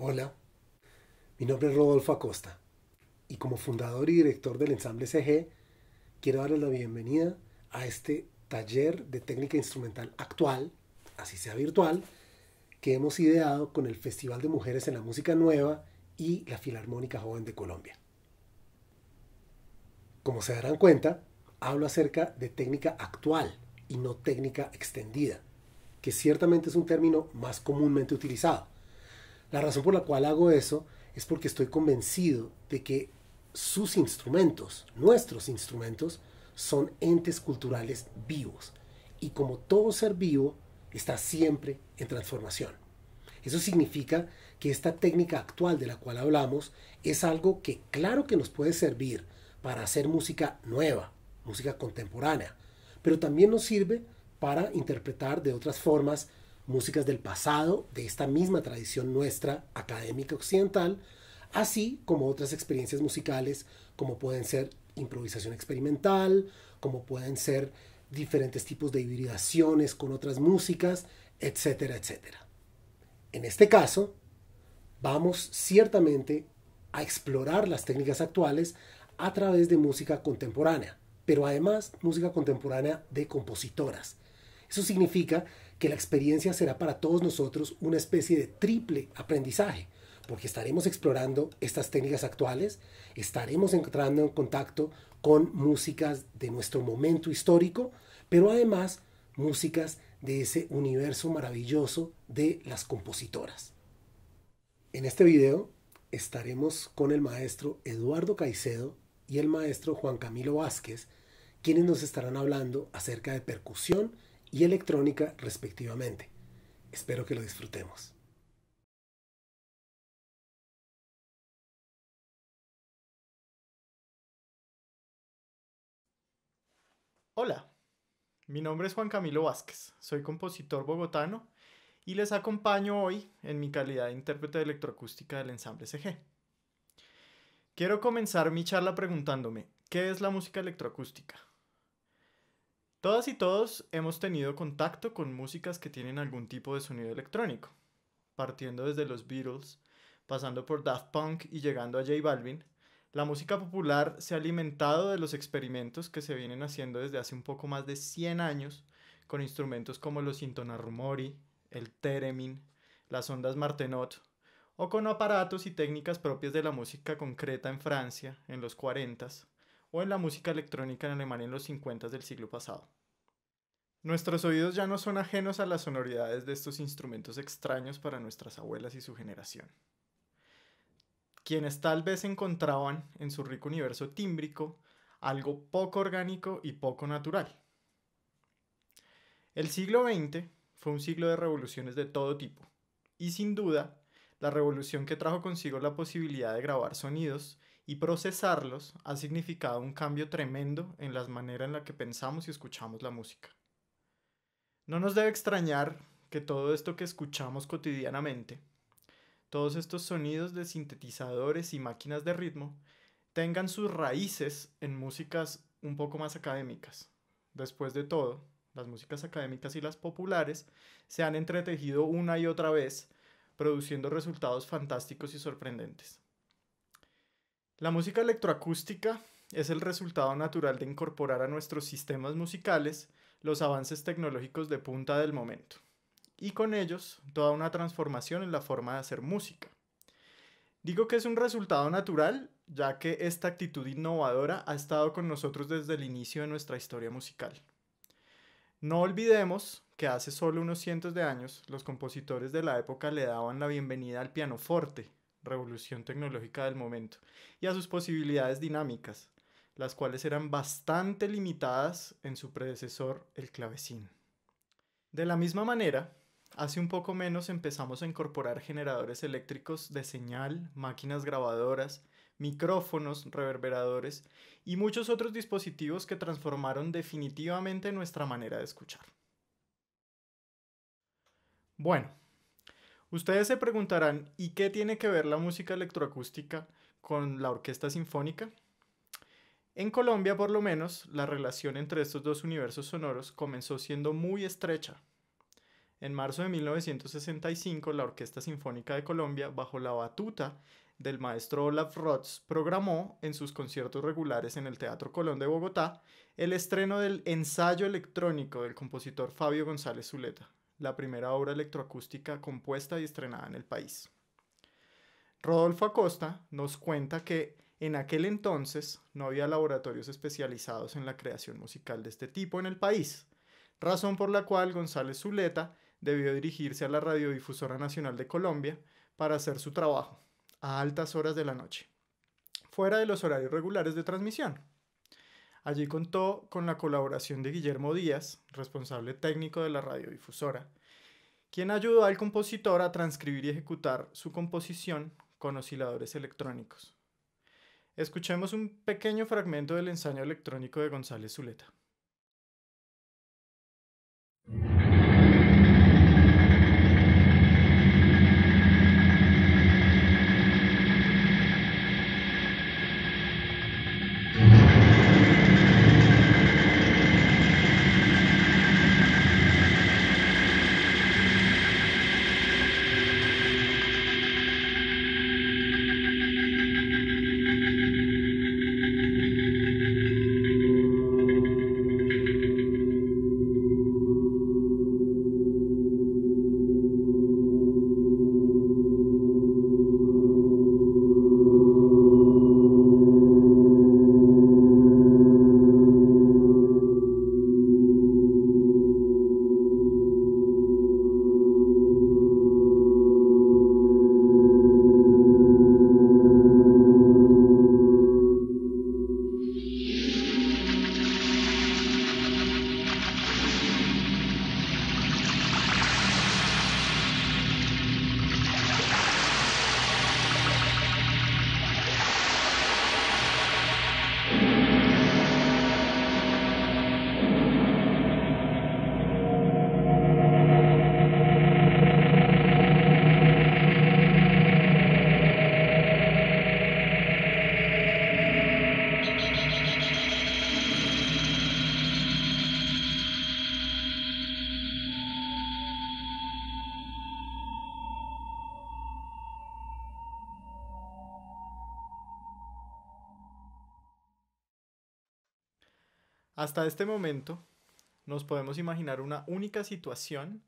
Hola, mi nombre es Rodolfo Acosta y como fundador y director del ensamble CG, quiero darles la bienvenida a este taller de técnica instrumental actual, así sea virtual, que hemos ideado con el Festival de Mujeres en la Música Nueva y la Filarmónica Joven de Colombia. Como se darán cuenta, hablo acerca de técnica actual y no técnica extendida, que ciertamente es un término más comúnmente utilizado la razón por la cual hago eso es porque estoy convencido de que sus instrumentos, nuestros instrumentos, son entes culturales vivos. Y como todo ser vivo, está siempre en transformación. Eso significa que esta técnica actual de la cual hablamos es algo que claro que nos puede servir para hacer música nueva, música contemporánea, pero también nos sirve para interpretar de otras formas músicas del pasado, de esta misma tradición nuestra académica occidental, así como otras experiencias musicales como pueden ser improvisación experimental, como pueden ser diferentes tipos de hibridaciones con otras músicas, etcétera, etcétera. En este caso, vamos ciertamente a explorar las técnicas actuales a través de música contemporánea, pero además música contemporánea de compositoras. Eso significa que la experiencia será para todos nosotros una especie de triple aprendizaje, porque estaremos explorando estas técnicas actuales, estaremos entrando en contacto con músicas de nuestro momento histórico, pero además músicas de ese universo maravilloso de las compositoras. En este video estaremos con el maestro Eduardo Caicedo y el maestro Juan Camilo Vázquez, quienes nos estarán hablando acerca de percusión, y electrónica respectivamente. Espero que lo disfrutemos. Hola, mi nombre es Juan Camilo Vázquez, soy compositor bogotano y les acompaño hoy en mi calidad de intérprete de electroacústica del ensamble CG. Quiero comenzar mi charla preguntándome, ¿qué es la música electroacústica? Todas y todos hemos tenido contacto con músicas que tienen algún tipo de sonido electrónico, partiendo desde los Beatles, pasando por Daft Punk y llegando a J Balvin. La música popular se ha alimentado de los experimentos que se vienen haciendo desde hace un poco más de 100 años con instrumentos como los intonarumori, el theremin, las ondas martenot, o con aparatos y técnicas propias de la música concreta en Francia en los 40s o en la música electrónica en Alemania en los 50s del siglo pasado. Nuestros oídos ya no son ajenos a las sonoridades de estos instrumentos extraños para nuestras abuelas y su generación. Quienes tal vez encontraban en su rico universo tímbrico algo poco orgánico y poco natural. El siglo XX fue un siglo de revoluciones de todo tipo, y sin duda, la revolución que trajo consigo la posibilidad de grabar sonidos y procesarlos ha significado un cambio tremendo en la manera en la que pensamos y escuchamos la música. No nos debe extrañar que todo esto que escuchamos cotidianamente, todos estos sonidos de sintetizadores y máquinas de ritmo, tengan sus raíces en músicas un poco más académicas. Después de todo, las músicas académicas y las populares se han entretejido una y otra vez, produciendo resultados fantásticos y sorprendentes. La música electroacústica es el resultado natural de incorporar a nuestros sistemas musicales los avances tecnológicos de punta del momento y con ellos toda una transformación en la forma de hacer música. Digo que es un resultado natural, ya que esta actitud innovadora ha estado con nosotros desde el inicio de nuestra historia musical. No olvidemos que hace solo unos cientos de años los compositores de la época le daban la bienvenida al pianoforte, revolución tecnológica del momento, y a sus posibilidades dinámicas, las cuales eran bastante limitadas en su predecesor, el clavecín. De la misma manera, hace un poco menos empezamos a incorporar generadores eléctricos de señal, máquinas grabadoras, micrófonos, reverberadores y muchos otros dispositivos que transformaron definitivamente nuestra manera de escuchar. Bueno, ustedes se preguntarán, ¿y qué tiene que ver la música electroacústica con la orquesta sinfónica? En Colombia, por lo menos, la relación entre estos dos universos sonoros comenzó siendo muy estrecha. En marzo de 1965, la Orquesta Sinfónica de Colombia, bajo la batuta del maestro Olaf Roth, programó en sus conciertos regulares en el Teatro Colón de Bogotá el estreno del ensayo electrónico del compositor Fabio González Zuleta, la primera obra electroacústica compuesta y estrenada en el país. Rodolfo Acosta nos cuenta que en aquel entonces no había laboratorios especializados en la creación musical de este tipo en el país, razón por la cual González Zuleta debió dirigirse a la Radiodifusora Nacional de Colombia para hacer su trabajo, a altas horas de la noche, fuera de los horarios regulares de transmisión. Allí contó con la colaboración de Guillermo Díaz, responsable técnico de la radiodifusora, quien ayudó al compositor a transcribir y ejecutar su composición con osciladores electrónicos. Escuchemos un pequeño fragmento del ensayo electrónico de González Zuleta. Hasta este momento, nos podemos imaginar una única situación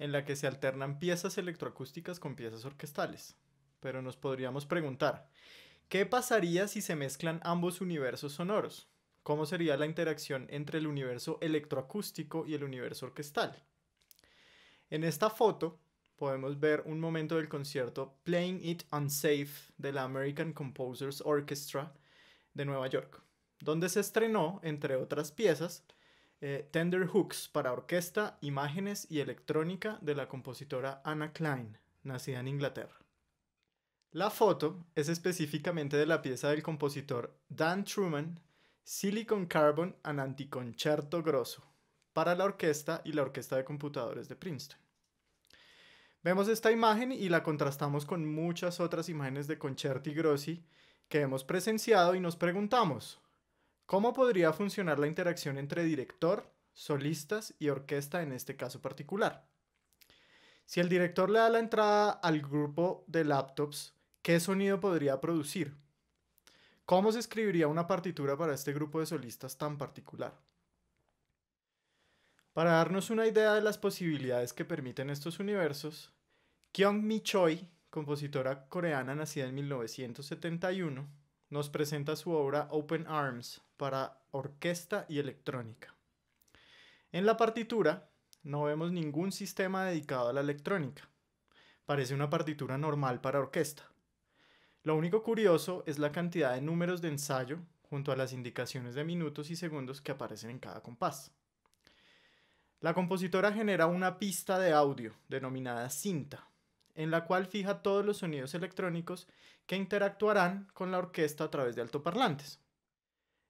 en la que se alternan piezas electroacústicas con piezas orquestales. Pero nos podríamos preguntar, ¿qué pasaría si se mezclan ambos universos sonoros? ¿Cómo sería la interacción entre el universo electroacústico y el universo orquestal? En esta foto podemos ver un momento del concierto Playing It Unsafe de la American Composers Orchestra de Nueva York donde se estrenó, entre otras piezas, eh, Tender Hooks para orquesta, imágenes y electrónica de la compositora Anna Klein, nacida en Inglaterra. La foto es específicamente de la pieza del compositor Dan Truman, Silicon Carbon and Anticoncerto Grosso, para la orquesta y la Orquesta de Computadores de Princeton. Vemos esta imagen y la contrastamos con muchas otras imágenes de concerti grossi que hemos presenciado y nos preguntamos, ¿Cómo podría funcionar la interacción entre director, solistas y orquesta en este caso particular? Si el director le da la entrada al grupo de laptops, ¿qué sonido podría producir? ¿Cómo se escribiría una partitura para este grupo de solistas tan particular? Para darnos una idea de las posibilidades que permiten estos universos, Kyung Mi Choi, compositora coreana nacida en 1971, nos presenta su obra Open Arms para orquesta y electrónica. En la partitura no vemos ningún sistema dedicado a la electrónica. Parece una partitura normal para orquesta. Lo único curioso es la cantidad de números de ensayo junto a las indicaciones de minutos y segundos que aparecen en cada compás. La compositora genera una pista de audio denominada cinta en la cual fija todos los sonidos electrónicos que interactuarán con la orquesta a través de altoparlantes.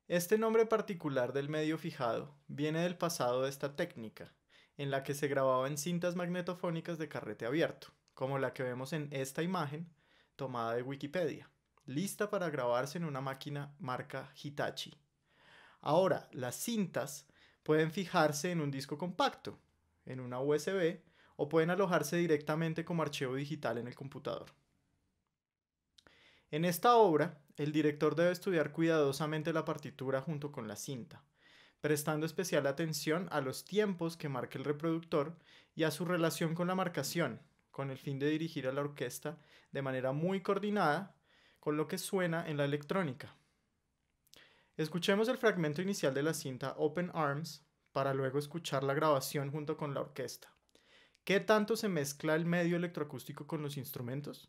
Este nombre particular del medio fijado viene del pasado de esta técnica, en la que se grababa en cintas magnetofónicas de carrete abierto, como la que vemos en esta imagen tomada de Wikipedia, lista para grabarse en una máquina marca Hitachi. Ahora, las cintas pueden fijarse en un disco compacto, en una USB o pueden alojarse directamente como archivo digital en el computador. En esta obra, el director debe estudiar cuidadosamente la partitura junto con la cinta, prestando especial atención a los tiempos que marca el reproductor y a su relación con la marcación, con el fin de dirigir a la orquesta de manera muy coordinada con lo que suena en la electrónica. Escuchemos el fragmento inicial de la cinta Open Arms para luego escuchar la grabación junto con la orquesta. ¿Qué tanto se mezcla el medio electroacústico con los instrumentos?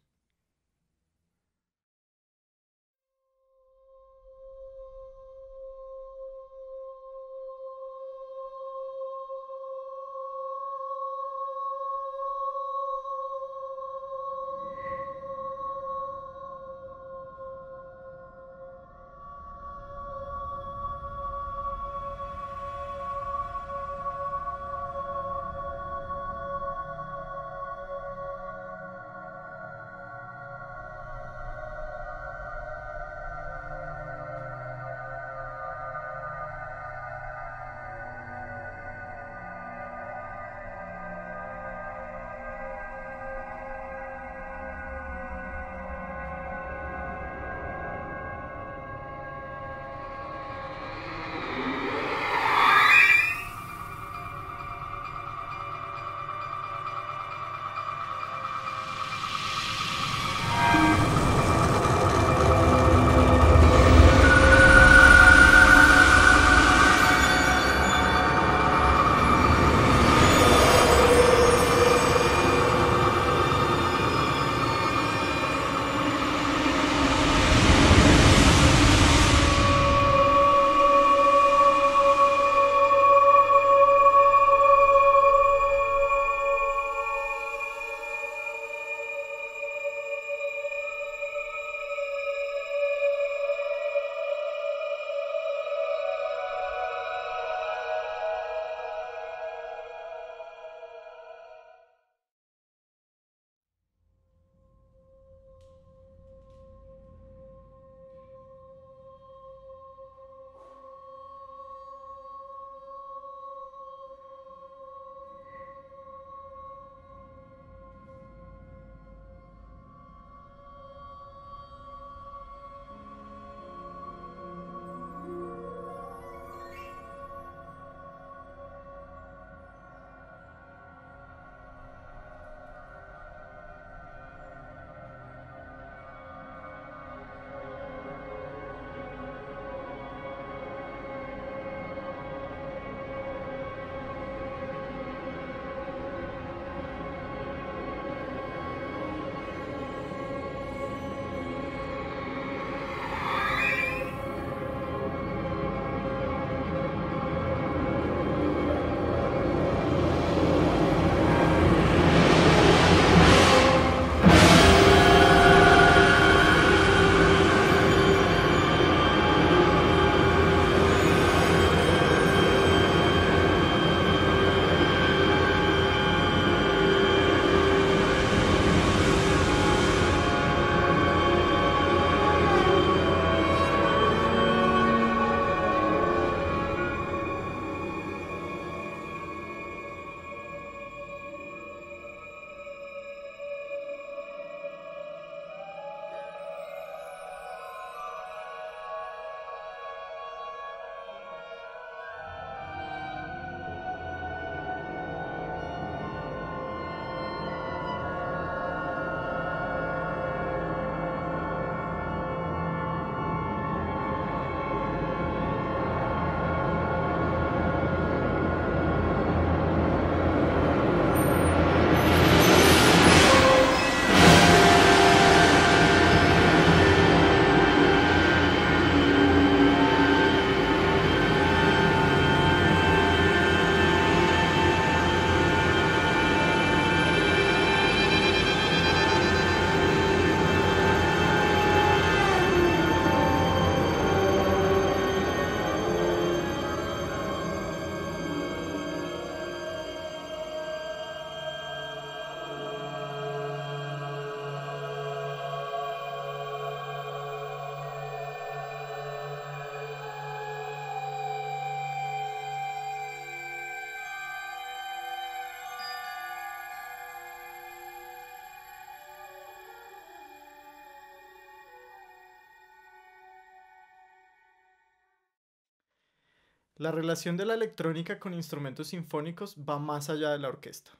La relación de la electrónica con instrumentos sinfónicos va más allá de la orquesta.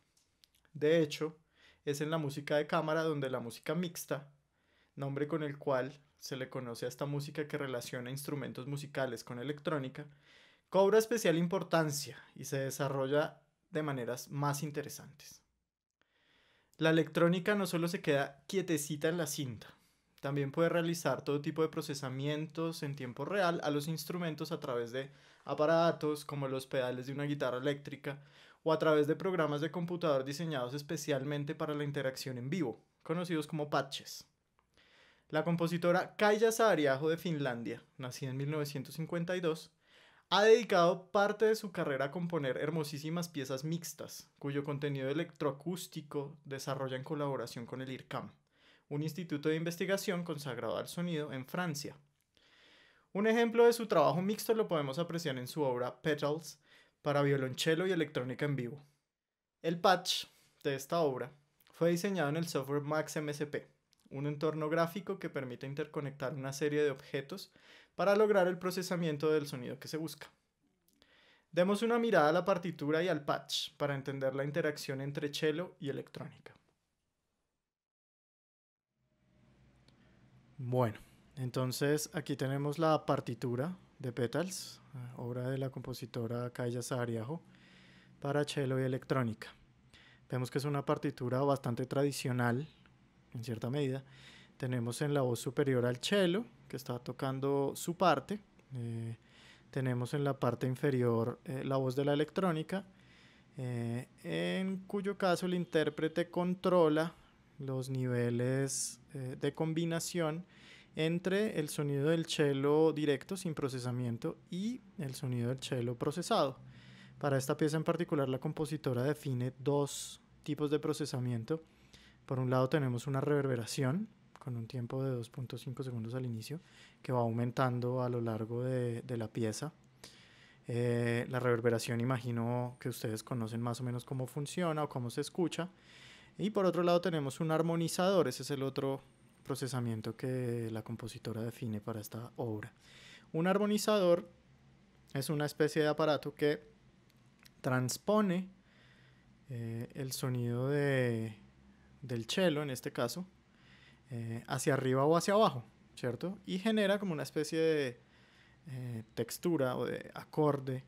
De hecho, es en la música de cámara donde la música mixta, nombre con el cual se le conoce a esta música que relaciona instrumentos musicales con electrónica, cobra especial importancia y se desarrolla de maneras más interesantes. La electrónica no solo se queda quietecita en la cinta, también puede realizar todo tipo de procesamientos en tiempo real a los instrumentos a través de aparatos como los pedales de una guitarra eléctrica o a través de programas de computador diseñados especialmente para la interacción en vivo, conocidos como patches. La compositora Kaija Saariaho de Finlandia, nacida en 1952, ha dedicado parte de su carrera a componer hermosísimas piezas mixtas, cuyo contenido electroacústico desarrolla en colaboración con el IRCAM, un instituto de investigación consagrado al sonido en Francia, un ejemplo de su trabajo mixto lo podemos apreciar en su obra Petals para violonchelo y electrónica en vivo. El patch de esta obra fue diseñado en el software Max MSP, un entorno gráfico que permite interconectar una serie de objetos para lograr el procesamiento del sonido que se busca. Demos una mirada a la partitura y al patch para entender la interacción entre cello y electrónica. Bueno, entonces aquí tenemos la partitura de Petals, eh, obra de la compositora Kaya Sariajo, para cello y electrónica. Vemos que es una partitura bastante tradicional, en cierta medida. Tenemos en la voz superior al cello, que está tocando su parte. Eh, tenemos en la parte inferior eh, la voz de la electrónica, en cuyo caso el intérprete controla los niveles de combinación entre el sonido del cello directo sin procesamiento y el sonido del cello procesado. Para esta pieza en particular la compositora define dos tipos de procesamiento. Por un lado tenemos una reverberación con un tiempo de 2.5 segundos al inicio que va aumentando a lo largo de, la pieza. Eh, la reverberación imagino que ustedes conocen más o menos cómo funciona o cómo se escucha. Y por otro lado tenemos un armonizador, ese es el otro procesamiento que la compositora define para esta obra. Un armonizador es una especie de aparato que transpone eh, el sonido de, del cello, en este caso, eh, hacia arriba o hacia abajo, ¿cierto? Y genera como una especie de eh, textura o de acorde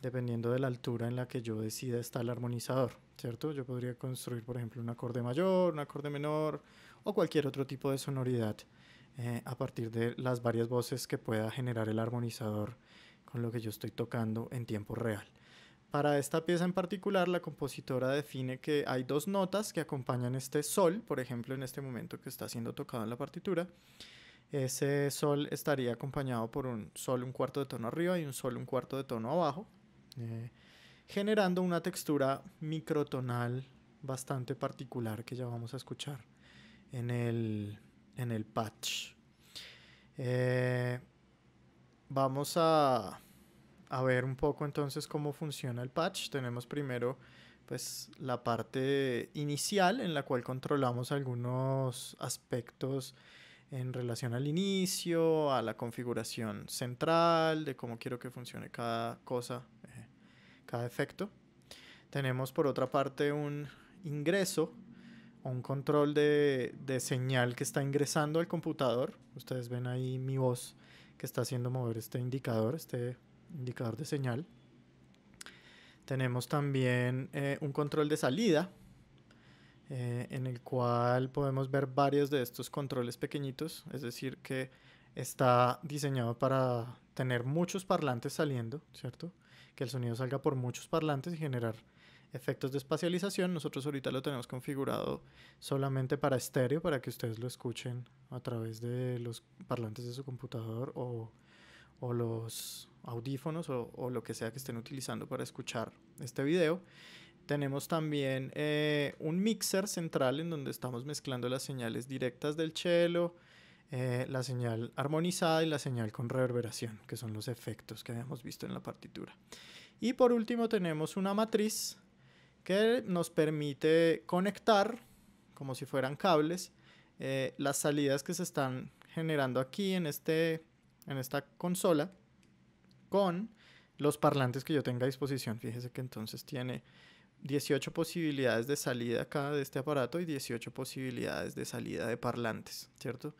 dependiendo de la altura en la que yo decida estar el armonizador, ¿cierto? Yo podría construir, por ejemplo, un acorde mayor, un acorde menor, o cualquier otro tipo de sonoridad eh, a partir de las varias voces que pueda generar el armonizador con lo que yo estoy tocando en tiempo real. Para esta pieza en particular, la compositora define que hay dos notas que acompañan este sol, por ejemplo, en este momento que está siendo tocado en la partitura. Ese sol estaría acompañado por un sol un cuarto de tono arriba y un sol un cuarto de tono abajo, eh, generando una textura microtonal bastante particular que ya vamos a escuchar en el, patch. Eh, vamos a, a ver un poco entonces cómo funciona el patch. Tenemos primero pues la parte inicial en la cual controlamos algunos aspectos en relación al inicio, a la configuración central, de cómo quiero que funcione cada cosa, eh, cada efecto. Tenemos por otra parte un ingreso un control de, señal que está ingresando al computador. Ustedes ven ahí mi voz que está haciendo mover este indicador, este indicador de señal. Tenemos también eh, un control de salida, eh, en el cual podemos ver varios de estos controles pequeñitos, es decir, que está diseñado para tener muchos parlantes saliendo, ¿cierto? Que el sonido salga por muchos parlantes y generar efectos de espacialización. Nosotros ahorita lo tenemos configurado solamente para estéreo, para que ustedes lo escuchen a través de los parlantes de su computador o, los audífonos o, lo que sea que estén utilizando para escuchar este video. Tenemos también eh, un mixer central en donde estamos mezclando las señales directas del cello, eh, la señal armonizada y la señal con reverberación, que son los efectos que habíamos visto en la partitura. Y por último tenemos una matriz que nos permite conectar, como si fueran cables, eh, las salidas que se están generando aquí en, este, en esta consola con los parlantes que yo tenga a disposición. Fíjese que entonces tiene 18 posibilidades de salida acá de este aparato y 18 posibilidades de salida de parlantes, ¿cierto?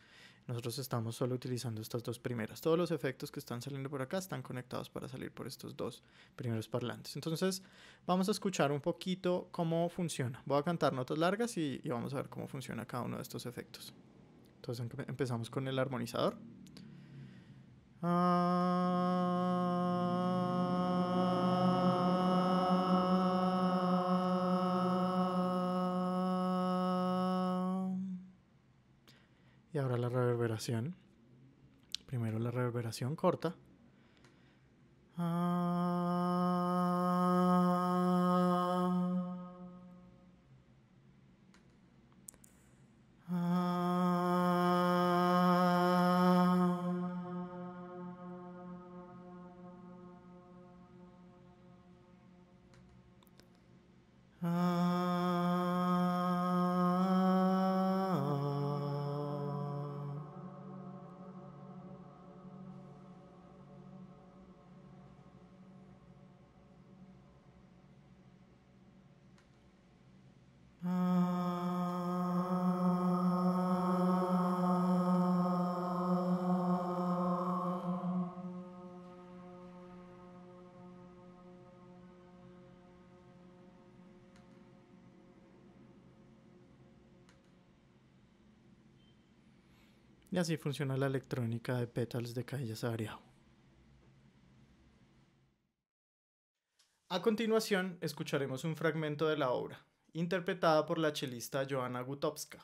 Nosotros estamos solo utilizando estas dos primeras. Todos los efectos que están saliendo por acá están conectados para salir por estos dos primeros parlantes. Entonces vamos a escuchar un poquito cómo funciona. Voy a cantar notas largas y, vamos a ver cómo funciona cada uno de estos efectos. Entonces empezamos con el armonizador. Ah. Y ahora la reverberación. Primero la reverberación corta. Ah, Y así funciona la electrónica de Petals de Calle Sabriao. A continuación, escucharemos un fragmento de la obra, interpretada por la chelista Joanna Gutowska.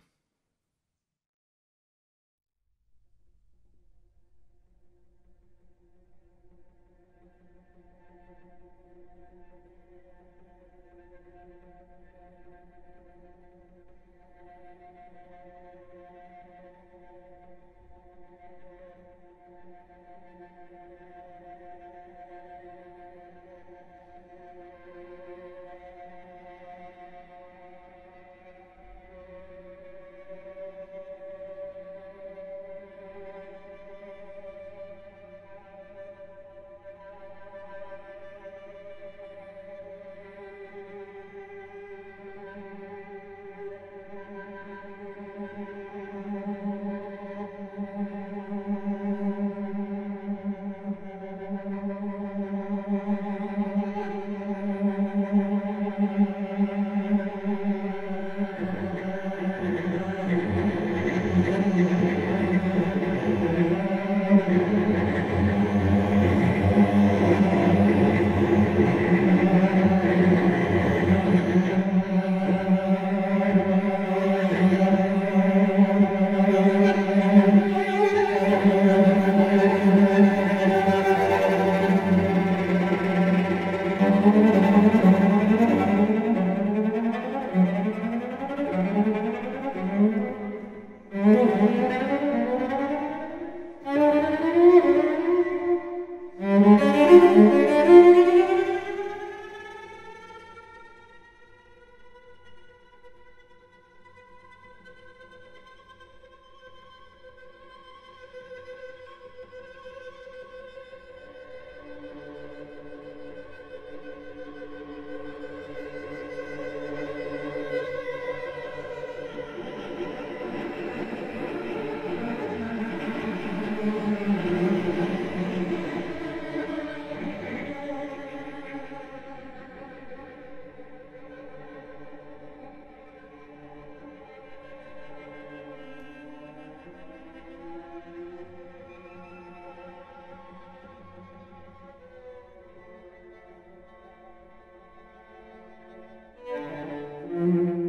Mm-hmm.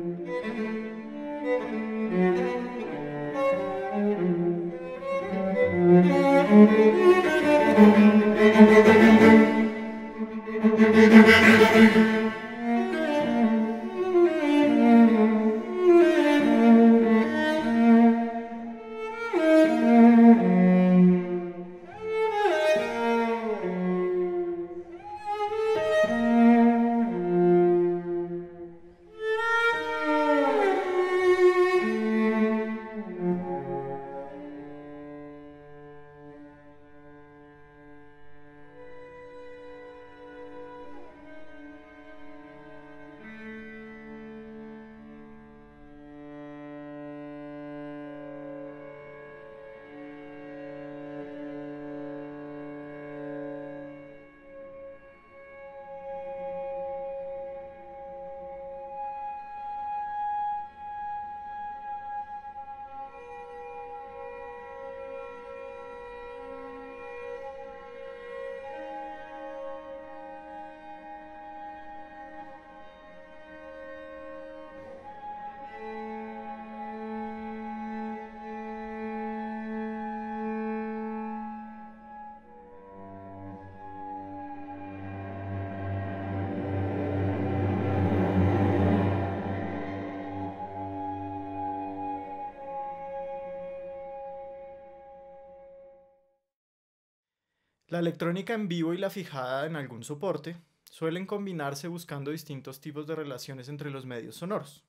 electrónica en vivo y la fijada en algún soporte suelen combinarse buscando distintos tipos de relaciones entre los medios sonoros.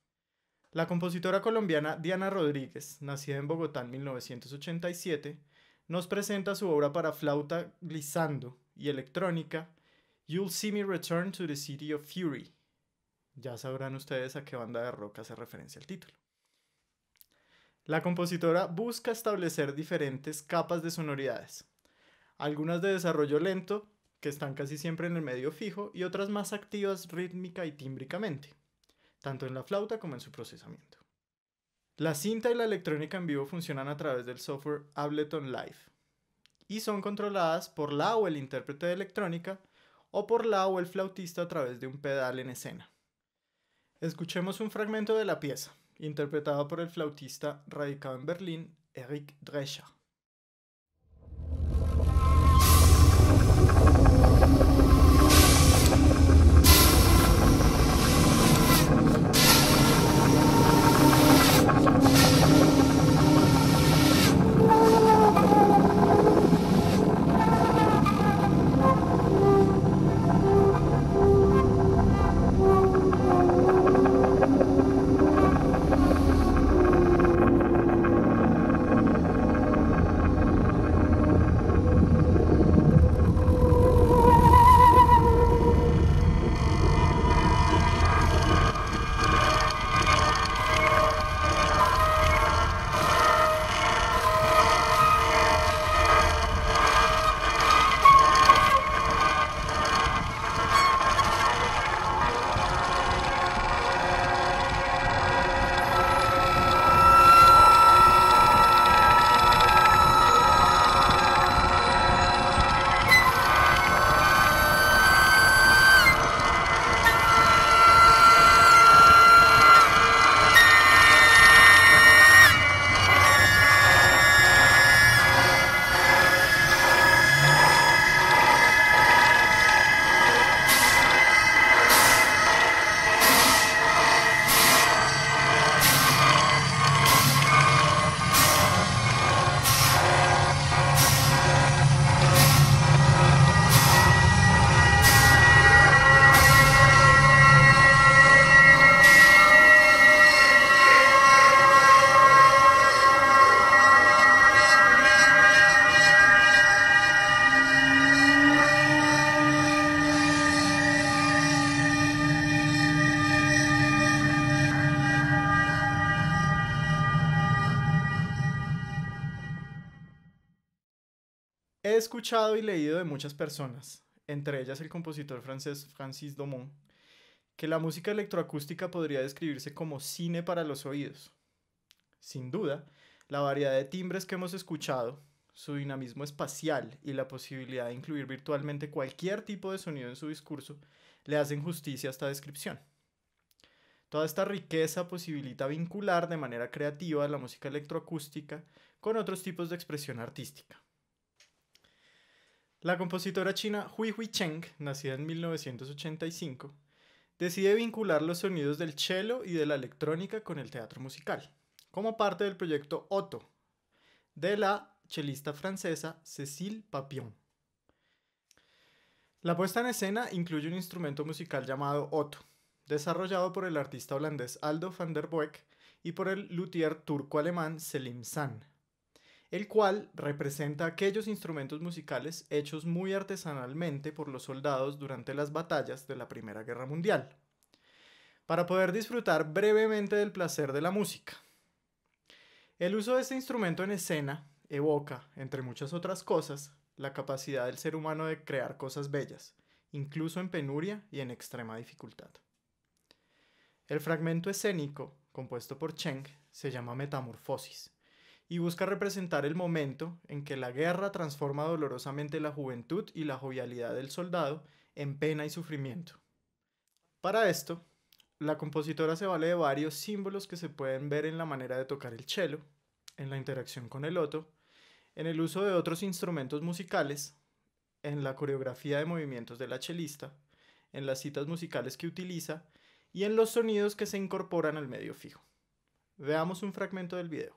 La compositora colombiana Diana Rodríguez, nacida en Bogotá en 1987, nos presenta su obra para flauta glissando y electrónica, You'll See Me Return to the City of Fury. Ya sabrán ustedes a qué banda de rock hace referencia el título. La compositora busca establecer diferentes capas de sonoridades, algunas de desarrollo lento, que están casi siempre en el medio fijo, y otras más activas rítmica y tímbricamente, tanto en la flauta como en su procesamiento. La cinta y la electrónica en vivo funcionan a través del software Ableton Live y son controladas por la o el intérprete de electrónica o por la o el flautista a través de un pedal en escena. Escuchemos un fragmento de la pieza, interpretada por el flautista radicado en Berlín, Eric Drescher. escuchado y leído de muchas personas, entre ellas el compositor francés Francis Domon, que la música electroacústica podría describirse como cine para los oídos. Sin duda, la variedad de timbres que hemos escuchado, su dinamismo espacial y la posibilidad de incluir virtualmente cualquier tipo de sonido en su discurso le hacen justicia a esta descripción. Toda esta riqueza posibilita vincular de manera creativa la música electroacústica con otros tipos de expresión artística. La compositora china Hui Hui Cheng, nacida en 1985, decide vincular los sonidos del cello y de la electrónica con el teatro musical, como parte del proyecto Otto, de la chelista francesa Cécile Papillon. La puesta en escena incluye un instrumento musical llamado Otto, desarrollado por el artista holandés Aldo van der Boek y por el luthier turco-alemán Selim San el cual representa aquellos instrumentos musicales hechos muy artesanalmente por los soldados durante las batallas de la Primera Guerra Mundial, para poder disfrutar brevemente del placer de la música. El uso de este instrumento en escena evoca, entre muchas otras cosas, la capacidad del ser humano de crear cosas bellas, incluso en penuria y en extrema dificultad. El fragmento escénico, compuesto por Cheng, se llama Metamorfosis y busca representar el momento en que la guerra transforma dolorosamente la juventud y la jovialidad del soldado en pena y sufrimiento. Para esto, la compositora se vale de varios símbolos que se pueden ver en la manera de tocar el cello, en la interacción con el otro, en el uso de otros instrumentos musicales, en la coreografía de movimientos de la chelista, en las citas musicales que utiliza y en los sonidos que se incorporan al medio fijo. Veamos un fragmento del video.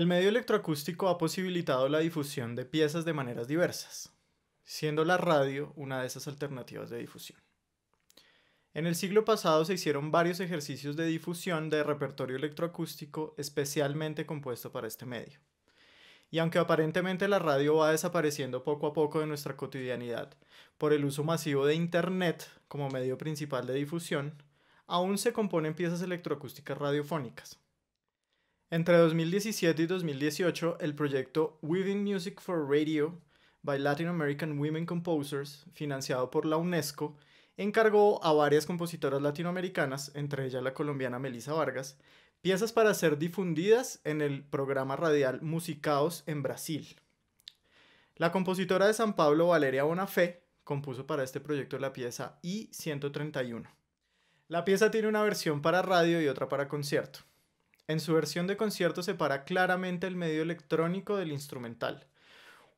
El medio electroacústico ha posibilitado la difusión de piezas de maneras diversas, siendo la radio una de esas alternativas de difusión. En el siglo pasado se hicieron varios ejercicios de difusión de repertorio electroacústico especialmente compuesto para este medio. Y aunque aparentemente la radio va desapareciendo poco a poco de nuestra cotidianidad por el uso masivo de Internet como medio principal de difusión, aún se componen piezas electroacústicas radiofónicas, entre 2017 y 2018, el proyecto Within Music for Radio by Latin American Women Composers, financiado por la UNESCO, encargó a varias compositoras latinoamericanas, entre ellas la colombiana Melissa Vargas, piezas para ser difundidas en el programa radial Musicaos en Brasil. La compositora de San Pablo, Valeria Bonafé, compuso para este proyecto la pieza I-131. La pieza tiene una versión para radio y otra para concierto. En su versión de concierto separa claramente el medio electrónico del instrumental,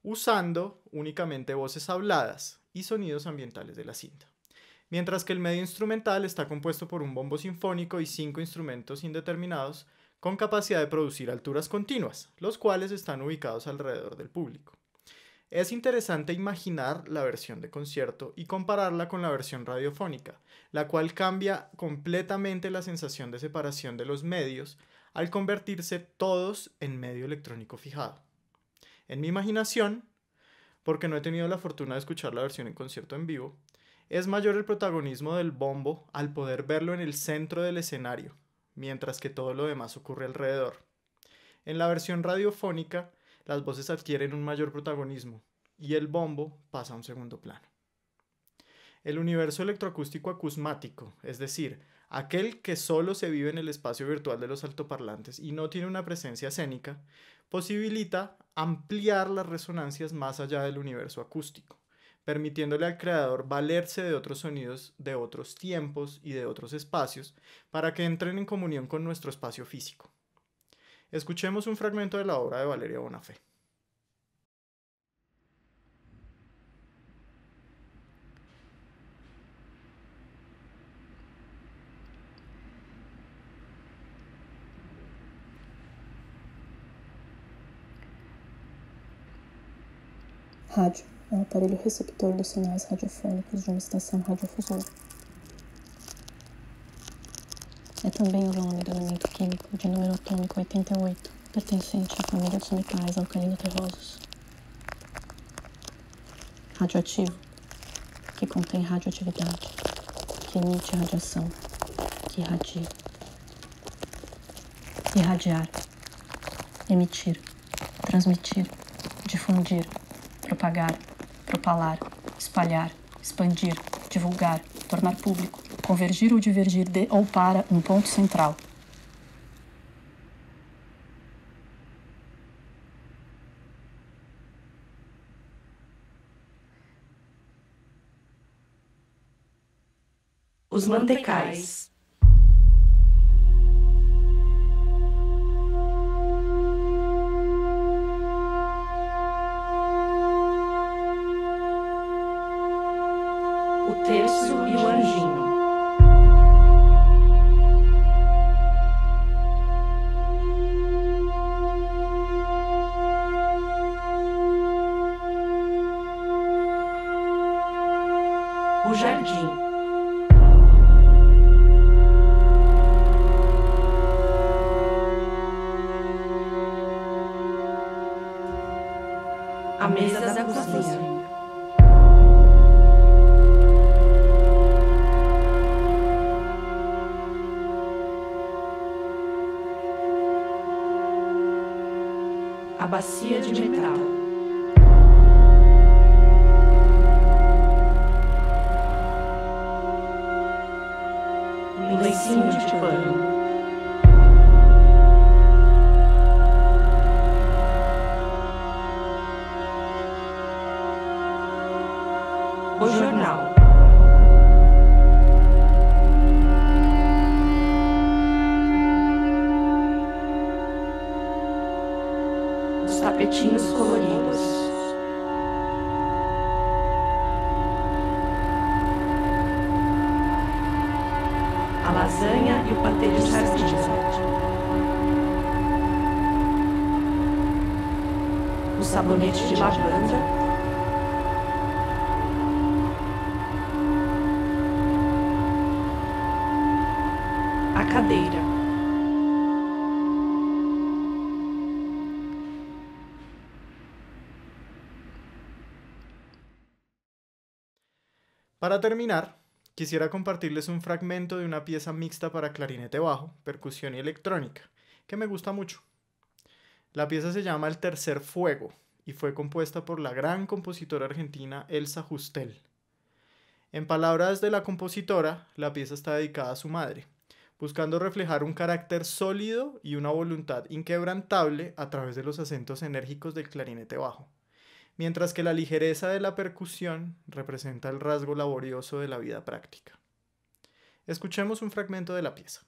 usando únicamente voces habladas y sonidos ambientales de la cinta. Mientras que el medio instrumental está compuesto por un bombo sinfónico y cinco instrumentos indeterminados con capacidad de producir alturas continuas, los cuales están ubicados alrededor del público. Es interesante imaginar la versión de concierto y compararla con la versión radiofónica, la cual cambia completamente la sensación de separación de los medios al convertirse todos en medio electrónico fijado. En mi imaginación, porque no he tenido la fortuna de escuchar la versión en concierto en vivo, es mayor el protagonismo del bombo al poder verlo en el centro del escenario, mientras que todo lo demás ocurre alrededor. En la versión radiofónica, las voces adquieren un mayor protagonismo y el bombo pasa a un segundo plano. El universo electroacústico acusmático, es decir, Aquel que solo se vive en el espacio virtual de los altoparlantes y no tiene una presencia escénica, posibilita ampliar las resonancias más allá del universo acústico, permitiéndole al creador valerse de otros sonidos de otros tiempos y de otros espacios para que entren en comunión con nuestro espacio físico. Escuchemos un fragmento de la obra de Valeria Bonafé. Rádio é um aparelho receptor dos sinais radiofônicos de uma estação radiofusora. É também o nome do elemento químico de número atômico 88, pertencente à família dos metais alcalino terrosos. Radioativo, que contém radioatividade, que emite radiação, que irradia. Irradiar, emitir, transmitir, difundir propagar, propalar, espalhar, expandir, divulgar, tornar público, convergir ou divergir de ou para um ponto central. Os mantecais. o terço e o anjinho. Para terminar, quisiera compartirles un fragmento de una pieza mixta para clarinete bajo, percusión y electrónica, que me gusta mucho. La pieza se llama El Tercer Fuego y fue compuesta por la gran compositora argentina Elsa Justel. En palabras de la compositora, la pieza está dedicada a su madre, buscando reflejar un carácter sólido y una voluntad inquebrantable a través de los acentos enérgicos del clarinete bajo mientras que la ligereza de la percusión representa el rasgo laborioso de la vida práctica. Escuchemos un fragmento de la pieza.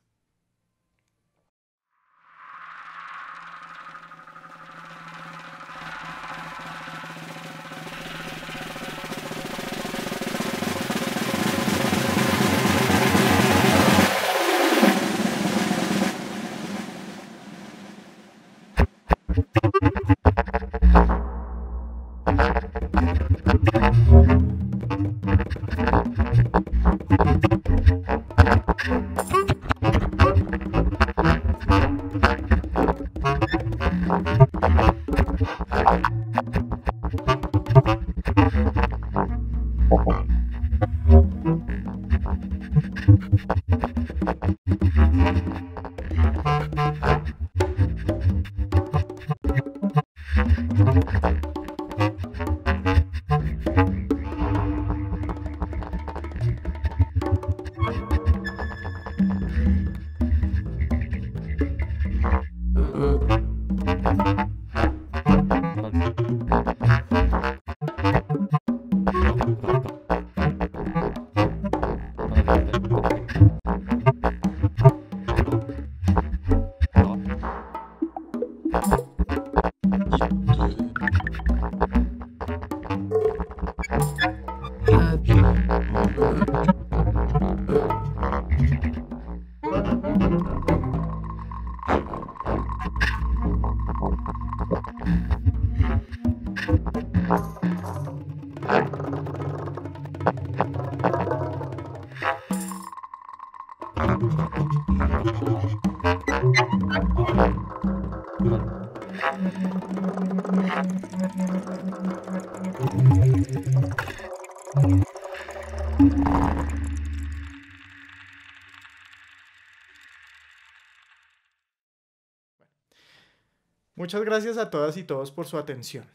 Muchas gracias a todas y todos por su atención.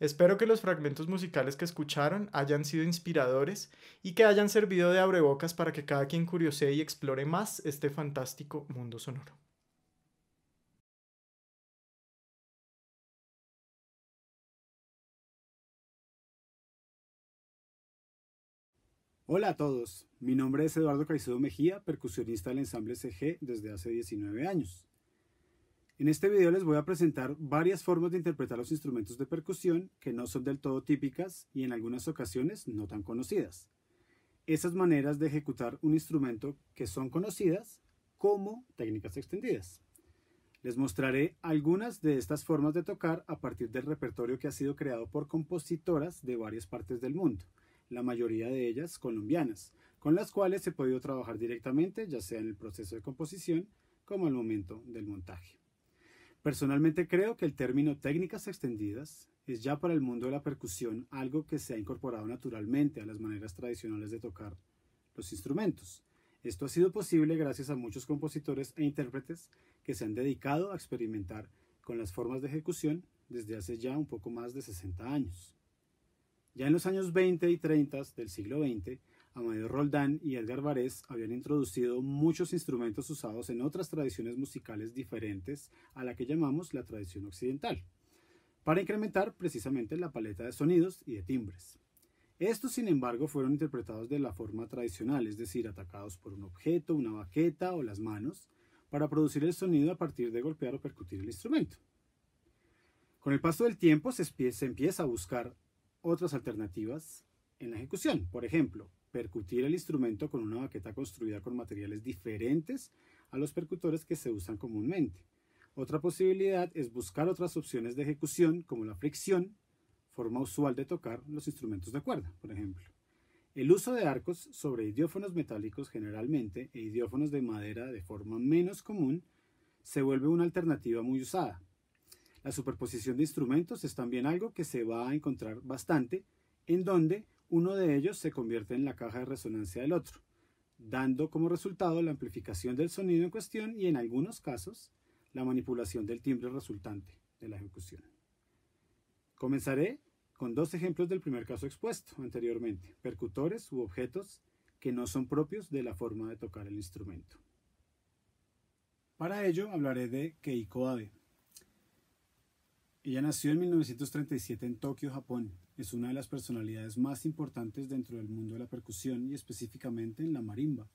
Espero que los fragmentos musicales que escucharon hayan sido inspiradores y que hayan servido de abrebocas para que cada quien curiosee y explore más este fantástico mundo sonoro. Hola a todos, mi nombre es Eduardo Caicedo Mejía, percusionista del ensamble CG desde hace 19 años. En este video les voy a presentar varias formas de interpretar los instrumentos de percusión que no son del todo típicas y en algunas ocasiones no tan conocidas. Esas maneras de ejecutar un instrumento que son conocidas como técnicas extendidas. Les mostraré algunas de estas formas de tocar a partir del repertorio que ha sido creado por compositoras de varias partes del mundo, la mayoría de ellas colombianas, con las cuales he podido trabajar directamente ya sea en el proceso de composición como al momento del montaje. Personalmente creo que el término técnicas extendidas es ya para el mundo de la percusión algo que se ha incorporado naturalmente a las maneras tradicionales de tocar los instrumentos. Esto ha sido posible gracias a muchos compositores e intérpretes que se han dedicado a experimentar con las formas de ejecución desde hace ya un poco más de 60 años. Ya en los años 20 y 30 del siglo XX Amadeo Roldán y Edgar habían introducido muchos instrumentos usados en otras tradiciones musicales diferentes a la que llamamos la tradición occidental, para incrementar precisamente la paleta de sonidos y de timbres. Estos, sin embargo, fueron interpretados de la forma tradicional, es decir, atacados por un objeto, una baqueta o las manos, para producir el sonido a partir de golpear o percutir el instrumento. Con el paso del tiempo se empieza a buscar otras alternativas en la ejecución. Por ejemplo, percutir el instrumento con una baqueta construida con materiales diferentes a los percutores que se usan comúnmente. Otra posibilidad es buscar otras opciones de ejecución como la fricción, forma usual de tocar los instrumentos de cuerda, por ejemplo. El uso de arcos sobre idiófonos metálicos generalmente e idiófonos de madera de forma menos común se vuelve una alternativa muy usada. La superposición de instrumentos es también algo que se va a encontrar bastante en donde uno de ellos se convierte en la caja de resonancia del otro, dando como resultado la amplificación del sonido en cuestión y en algunos casos la manipulación del timbre resultante de la ejecución. Comenzaré con dos ejemplos del primer caso expuesto anteriormente, percutores u objetos que no son propios de la forma de tocar el instrumento. Para ello hablaré de Keiko Abe. Ella nació en 1937 en Tokio, Japón, es una de las personalidades más importantes dentro del mundo de la percusión y específicamente en la marimba.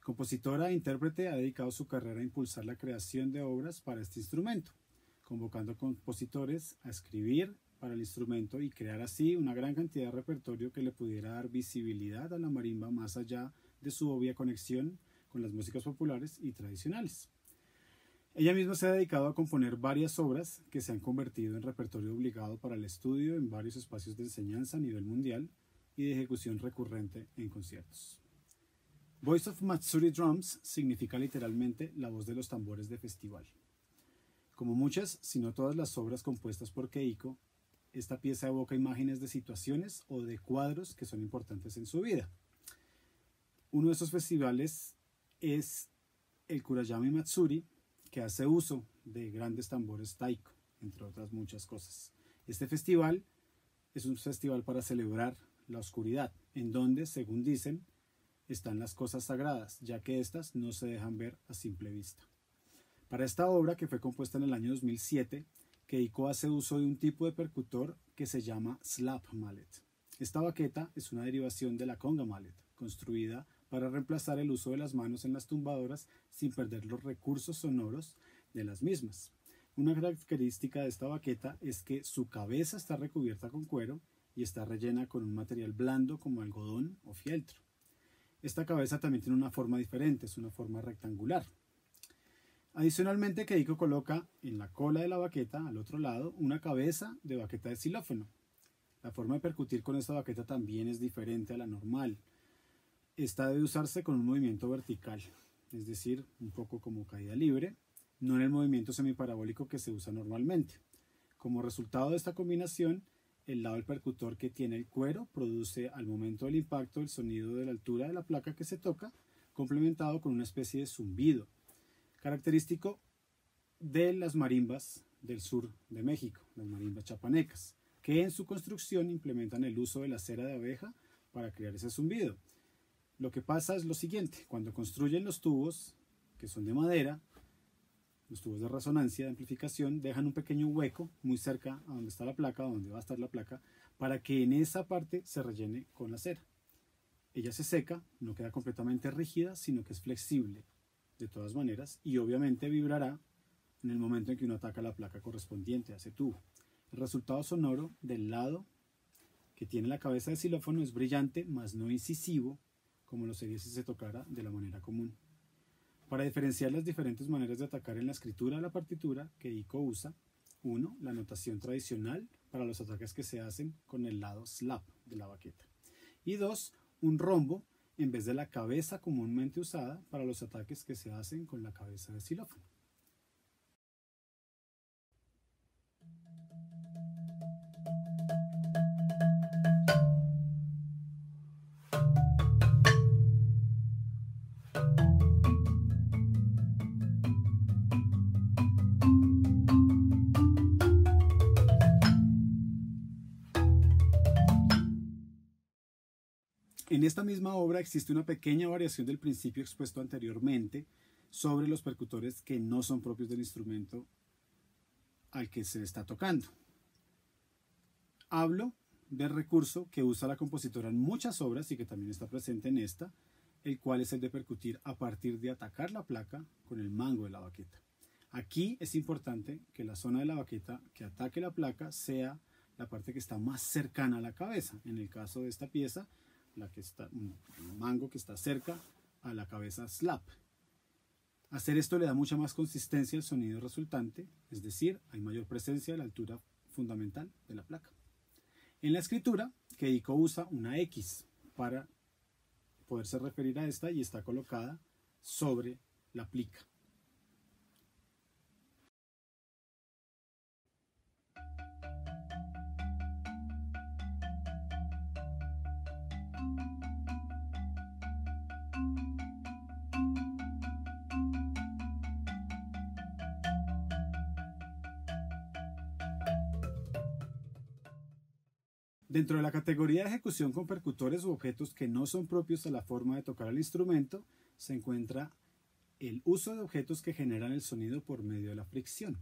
Compositora e intérprete ha dedicado su carrera a impulsar la creación de obras para este instrumento, convocando a compositores a escribir para el instrumento y crear así una gran cantidad de repertorio que le pudiera dar visibilidad a la marimba más allá de su obvia conexión con las músicas populares y tradicionales. Ella misma se ha dedicado a componer varias obras que se han convertido en repertorio obligado para el estudio en varios espacios de enseñanza a nivel mundial y de ejecución recurrente en conciertos. Voice of Matsuri Drums significa literalmente la voz de los tambores de festival. Como muchas, si no todas las obras compuestas por Keiko, esta pieza evoca imágenes de situaciones o de cuadros que son importantes en su vida. Uno de esos festivales es el Kurayami Matsuri, que hace uso de grandes tambores taiko, entre otras muchas cosas. Este festival es un festival para celebrar la oscuridad, en donde, según dicen, están las cosas sagradas, ya que éstas no se dejan ver a simple vista. Para esta obra, que fue compuesta en el año 2007, Keiko hace uso de un tipo de percutor que se llama slap mallet. Esta baqueta es una derivación de la conga mallet, construida para reemplazar el uso de las manos en las tumbadoras sin perder los recursos sonoros de las mismas. Una característica de esta baqueta es que su cabeza está recubierta con cuero y está rellena con un material blando como algodón o fieltro. Esta cabeza también tiene una forma diferente, es una forma rectangular. Adicionalmente, Keiko coloca en la cola de la baqueta, al otro lado, una cabeza de baqueta de xilófono. La forma de percutir con esta baqueta también es diferente a la normal. Esta debe usarse con un movimiento vertical, es decir, un poco como caída libre, no en el movimiento semiparabólico que se usa normalmente. Como resultado de esta combinación, el lado del percutor que tiene el cuero produce al momento del impacto el sonido de la altura de la placa que se toca, complementado con una especie de zumbido, característico de las marimbas del sur de México, las marimbas chapanecas, que en su construcción implementan el uso de la cera de abeja para crear ese zumbido. Lo que pasa es lo siguiente, cuando construyen los tubos, que son de madera, los tubos de resonancia, de amplificación, dejan un pequeño hueco muy cerca a donde está la placa, donde va a estar la placa, para que en esa parte se rellene con la cera. Ella se seca, no queda completamente rígida, sino que es flexible de todas maneras y obviamente vibrará en el momento en que uno ataca la placa correspondiente a ese tubo. El resultado sonoro del lado que tiene la cabeza de xilófono es brillante, más no incisivo, como lo sería si se tocara de la manera común. Para diferenciar las diferentes maneras de atacar en la escritura de la partitura que ICO usa, 1. La notación tradicional para los ataques que se hacen con el lado slap de la baqueta. Y 2. Un rombo en vez de la cabeza comúnmente usada para los ataques que se hacen con la cabeza de xilófono. En esta misma obra existe una pequeña variación del principio expuesto anteriormente sobre los percutores que no son propios del instrumento al que se está tocando. Hablo del recurso que usa la compositora en muchas obras y que también está presente en esta, el cual es el de percutir a partir de atacar la placa con el mango de la baqueta. Aquí es importante que la zona de la baqueta que ataque la placa sea la parte que está más cercana a la cabeza. En el caso de esta pieza, la que está, mango que está cerca a la cabeza slap. Hacer esto le da mucha más consistencia al sonido resultante, es decir, hay mayor presencia de la altura fundamental de la placa. En la escritura, Keiko usa una X para poderse referir a esta y está colocada sobre la plica. Dentro de la categoría de ejecución con percutores u objetos que no son propios a la forma de tocar el instrumento, se encuentra el uso de objetos que generan el sonido por medio de la fricción.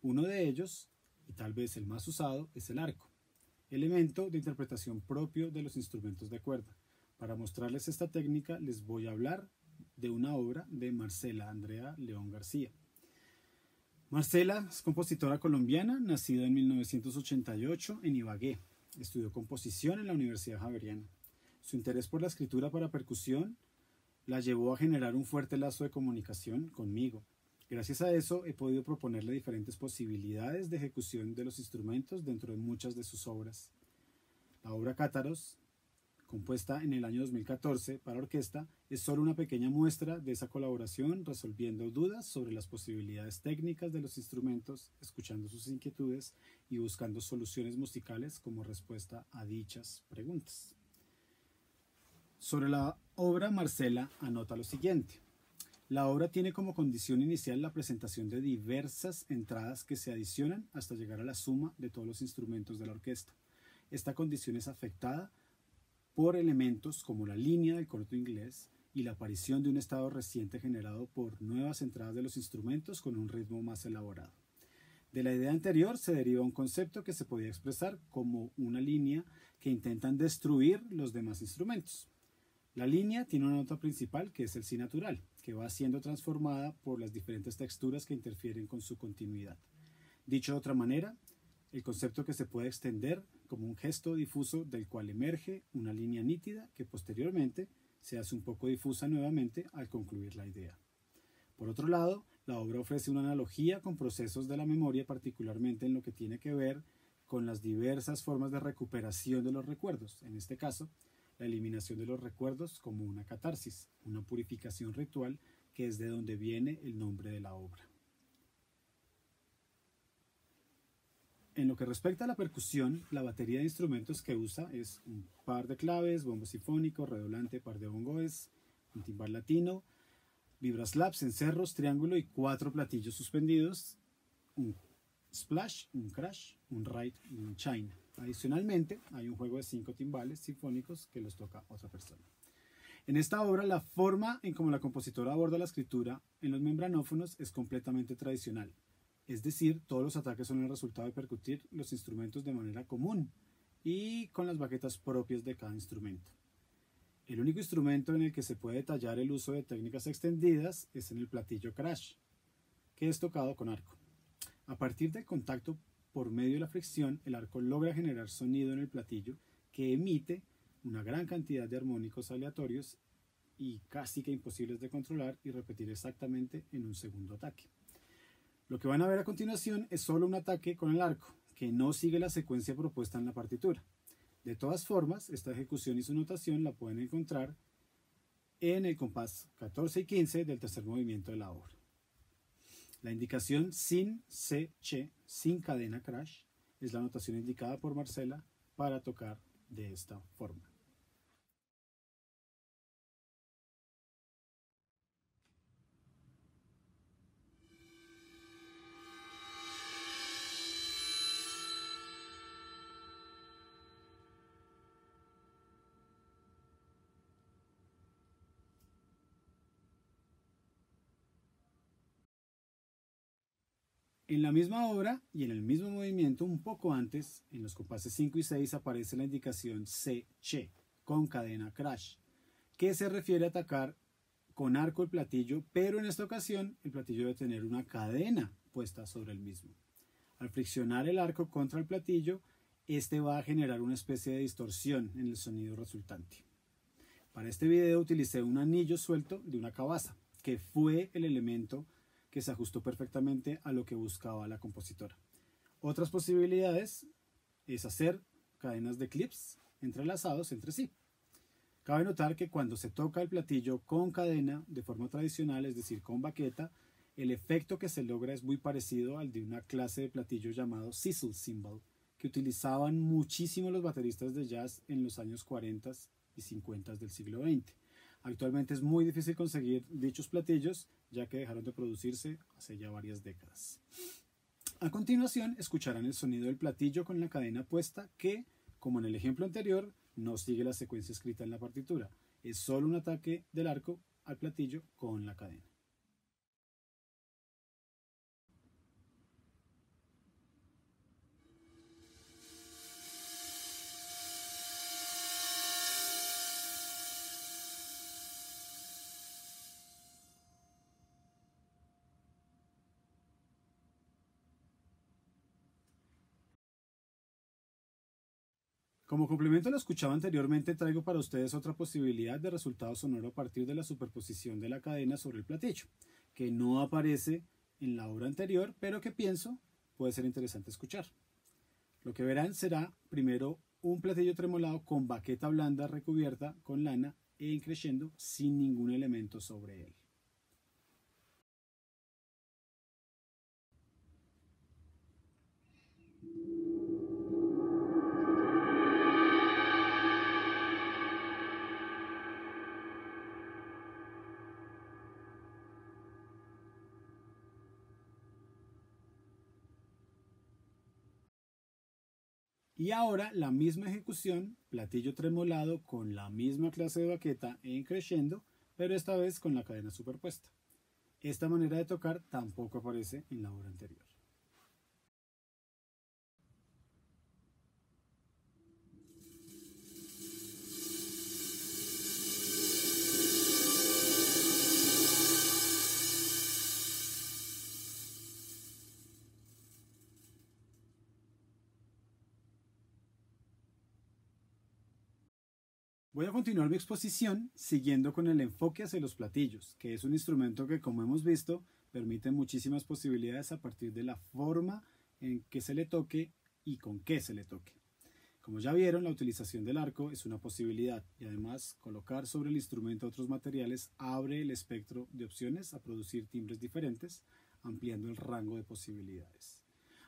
Uno de ellos, y tal vez el más usado, es el arco, elemento de interpretación propio de los instrumentos de cuerda. Para mostrarles esta técnica les voy a hablar de una obra de Marcela Andrea León García. Marcela es compositora colombiana, nacida en 1988 en Ibagué, Estudió composición en la Universidad Javeriana. Su interés por la escritura para percusión la llevó a generar un fuerte lazo de comunicación conmigo. Gracias a eso he podido proponerle diferentes posibilidades de ejecución de los instrumentos dentro de muchas de sus obras. La obra Cátaros compuesta en el año 2014 para orquesta, es solo una pequeña muestra de esa colaboración resolviendo dudas sobre las posibilidades técnicas de los instrumentos, escuchando sus inquietudes y buscando soluciones musicales como respuesta a dichas preguntas. Sobre la obra, Marcela anota lo siguiente. La obra tiene como condición inicial la presentación de diversas entradas que se adicionan hasta llegar a la suma de todos los instrumentos de la orquesta. Esta condición es afectada por elementos como la línea del corto inglés y la aparición de un estado reciente generado por nuevas entradas de los instrumentos con un ritmo más elaborado. De la idea anterior se deriva un concepto que se podía expresar como una línea que intentan destruir los demás instrumentos. La línea tiene una nota principal que es el si natural, que va siendo transformada por las diferentes texturas que interfieren con su continuidad. Dicho de otra manera, el concepto que se puede extender como un gesto difuso del cual emerge una línea nítida que posteriormente se hace un poco difusa nuevamente al concluir la idea. Por otro lado, la obra ofrece una analogía con procesos de la memoria, particularmente en lo que tiene que ver con las diversas formas de recuperación de los recuerdos, en este caso, la eliminación de los recuerdos como una catarsis, una purificación ritual que es de donde viene el nombre de la obra. En lo que respecta a la percusión, la batería de instrumentos que usa es un par de claves, bombo sinfónico, redoblante, par de bongos, un timbal latino, vibraslaps, encerros, triángulo y cuatro platillos suspendidos, un splash, un crash, un ride y un china. Adicionalmente, hay un juego de cinco timbales sinfónicos que los toca otra persona. En esta obra, la forma en cómo la compositora aborda la escritura en los membranófonos es completamente tradicional, es decir, todos los ataques son el resultado de percutir los instrumentos de manera común y con las baquetas propias de cada instrumento. El único instrumento en el que se puede detallar el uso de técnicas extendidas es en el platillo crash, que es tocado con arco. A partir del contacto por medio de la fricción, el arco logra generar sonido en el platillo que emite una gran cantidad de armónicos aleatorios y casi que imposibles de controlar y repetir exactamente en un segundo ataque. Lo que van a ver a continuación es solo un ataque con el arco, que no sigue la secuencia propuesta en la partitura. De todas formas, esta ejecución y su notación la pueden encontrar en el compás 14 y 15 del tercer movimiento de la obra. La indicación sin C, che, sin cadena crash, es la notación indicada por Marcela para tocar de esta forma. En la misma obra y en el mismo movimiento, un poco antes, en los compases 5 y 6 aparece la indicación C, con cadena crash, que se refiere a atacar con arco el platillo, pero en esta ocasión el platillo debe tener una cadena puesta sobre el mismo. Al friccionar el arco contra el platillo, este va a generar una especie de distorsión en el sonido resultante. Para este video utilicé un anillo suelto de una cabaza, que fue el elemento que se ajustó perfectamente a lo que buscaba la compositora. Otras posibilidades es hacer cadenas de clips entrelazados entre sí. Cabe notar que cuando se toca el platillo con cadena de forma tradicional, es decir, con baqueta, el efecto que se logra es muy parecido al de una clase de platillo llamado sizzle cymbal, que utilizaban muchísimo los bateristas de jazz en los años 40 y 50 del siglo XX. Actualmente es muy difícil conseguir dichos platillos, ya que dejaron de producirse hace ya varias décadas. A continuación, escucharán el sonido del platillo con la cadena puesta que, como en el ejemplo anterior, no sigue la secuencia escrita en la partitura. Es solo un ataque del arco al platillo con la cadena. Como complemento a lo escuchado anteriormente, traigo para ustedes otra posibilidad de resultado sonoro a partir de la superposición de la cadena sobre el platillo, que no aparece en la obra anterior, pero que pienso puede ser interesante escuchar. Lo que verán será primero un platillo tremolado con baqueta blanda recubierta con lana e increciendo sin ningún elemento sobre él. Y ahora la misma ejecución, platillo tremolado con la misma clase de baqueta en crescendo, pero esta vez con la cadena superpuesta. Esta manera de tocar tampoco aparece en la obra anterior. Voy a continuar mi exposición siguiendo con el enfoque hacia los platillos, que es un instrumento que como hemos visto permite muchísimas posibilidades a partir de la forma en que se le toque y con qué se le toque. Como ya vieron, la utilización del arco es una posibilidad y además colocar sobre el instrumento otros materiales abre el espectro de opciones a producir timbres diferentes, ampliando el rango de posibilidades.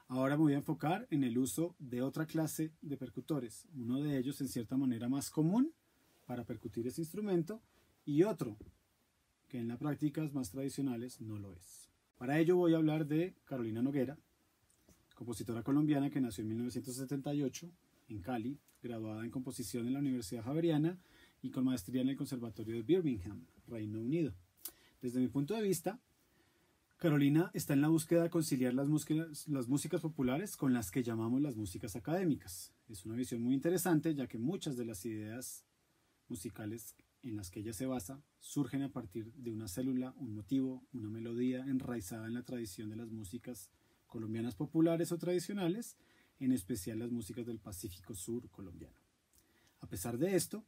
Ahora me voy a enfocar en el uso de otra clase de percutores, uno de ellos en cierta manera más común para percutir ese instrumento y otro que en las prácticas más tradicionales no lo es. Para ello voy a hablar de Carolina Noguera, compositora colombiana que nació en 1978 en Cali, graduada en composición en la Universidad Javeriana y con maestría en el Conservatorio de Birmingham, Reino Unido. Desde mi punto de vista, Carolina está en la búsqueda de conciliar las músicas populares con las que llamamos las músicas académicas. Es una visión muy interesante ya que muchas de las ideas musicales en las que ella se basa surgen a partir de una célula, un motivo, una melodía enraizada en la tradición de las músicas colombianas populares o tradicionales, en especial las músicas del Pacífico Sur colombiano. A pesar de esto,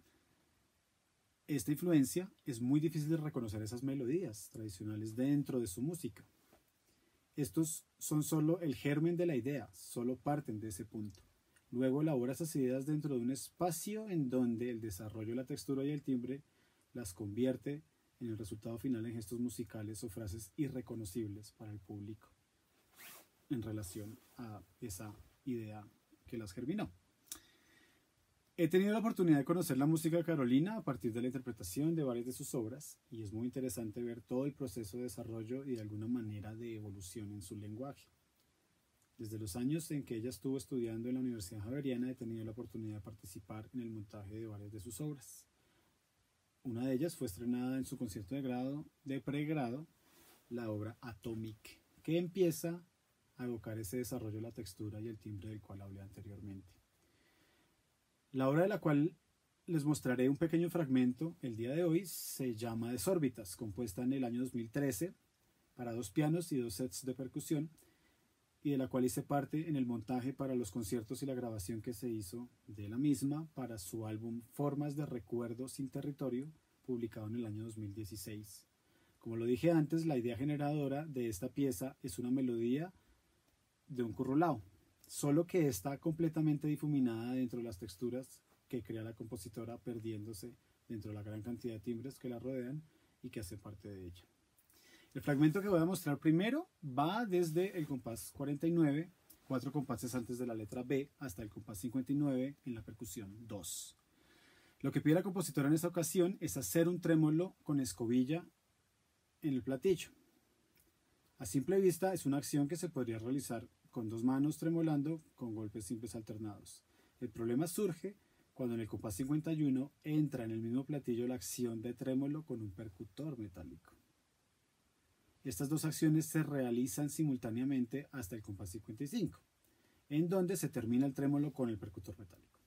esta influencia es muy difícil de reconocer esas melodías tradicionales dentro de su música. Estos son solo el germen de la idea, solo parten de ese punto. Luego elabora esas ideas dentro de un espacio en donde el desarrollo, de la textura y el timbre las convierte en el resultado final en gestos musicales o frases irreconocibles para el público en relación a esa idea que las germinó. He tenido la oportunidad de conocer la música de Carolina a partir de la interpretación de varias de sus obras y es muy interesante ver todo el proceso de desarrollo y de alguna manera de evolución en su lenguaje. Desde los años en que ella estuvo estudiando en la Universidad Javeriana he tenido la oportunidad de participar en el montaje de varias de sus obras. Una de ellas fue estrenada en su concierto de grado de pregrado, la obra Atomic, que empieza a evocar ese desarrollo de la textura y el timbre del cual hablé anteriormente. La obra de la cual les mostraré un pequeño fragmento el día de hoy se llama Desórbitas, compuesta en el año 2013 para dos pianos y dos sets de percusión y de la cual hice parte en el montaje para los conciertos y la grabación que se hizo de la misma para su álbum Formas de Recuerdo sin Territorio, publicado en el año 2016. Como lo dije antes, la idea generadora de esta pieza es una melodía de un currulao, solo que está completamente difuminada dentro de las texturas que crea la compositora, perdiéndose dentro de la gran cantidad de timbres que la rodean y que hacen parte de ella. El fragmento que voy a mostrar primero va desde el compás 49, cuatro compases antes de la letra B, hasta el compás 59 en la percusión 2. Lo que pide la compositora en esta ocasión es hacer un trémolo con escobilla en el platillo. A simple vista es una acción que se podría realizar con dos manos tremolando con golpes simples alternados. El problema surge cuando en el compás 51 entra en el mismo platillo la acción de trémolo con un percutor metálico. Estas dos acciones se realizan simultáneamente hasta el compás 55, en donde se termina el trémolo con el percutor metálico.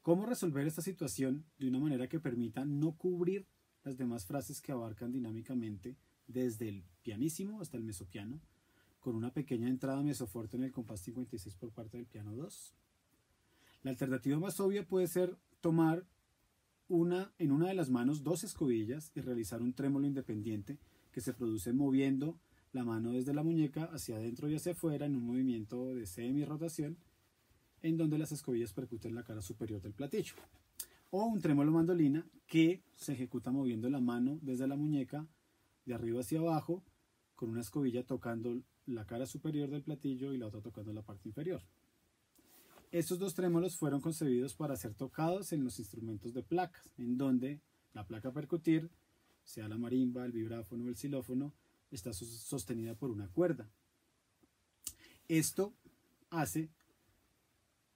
¿Cómo resolver esta situación de una manera que permita no cubrir las demás frases que abarcan dinámicamente desde el pianísimo hasta el mesopiano, con una pequeña entrada mesoforte en el compás 56 por parte del piano 2? La alternativa más obvia puede ser tomar una, en una de las manos dos escobillas y realizar un trémolo independiente que se produce moviendo la mano desde la muñeca hacia adentro y hacia afuera en un movimiento de semi-rotación en donde las escobillas percuten la cara superior del platillo. O un trémolo mandolina que se ejecuta moviendo la mano desde la muñeca de arriba hacia abajo con una escobilla tocando la cara superior del platillo y la otra tocando la parte inferior. Estos dos trémolos fueron concebidos para ser tocados en los instrumentos de placas, en donde la placa percutir sea la marimba, el vibráfono o el xilófono, está sostenida por una cuerda. Esto hace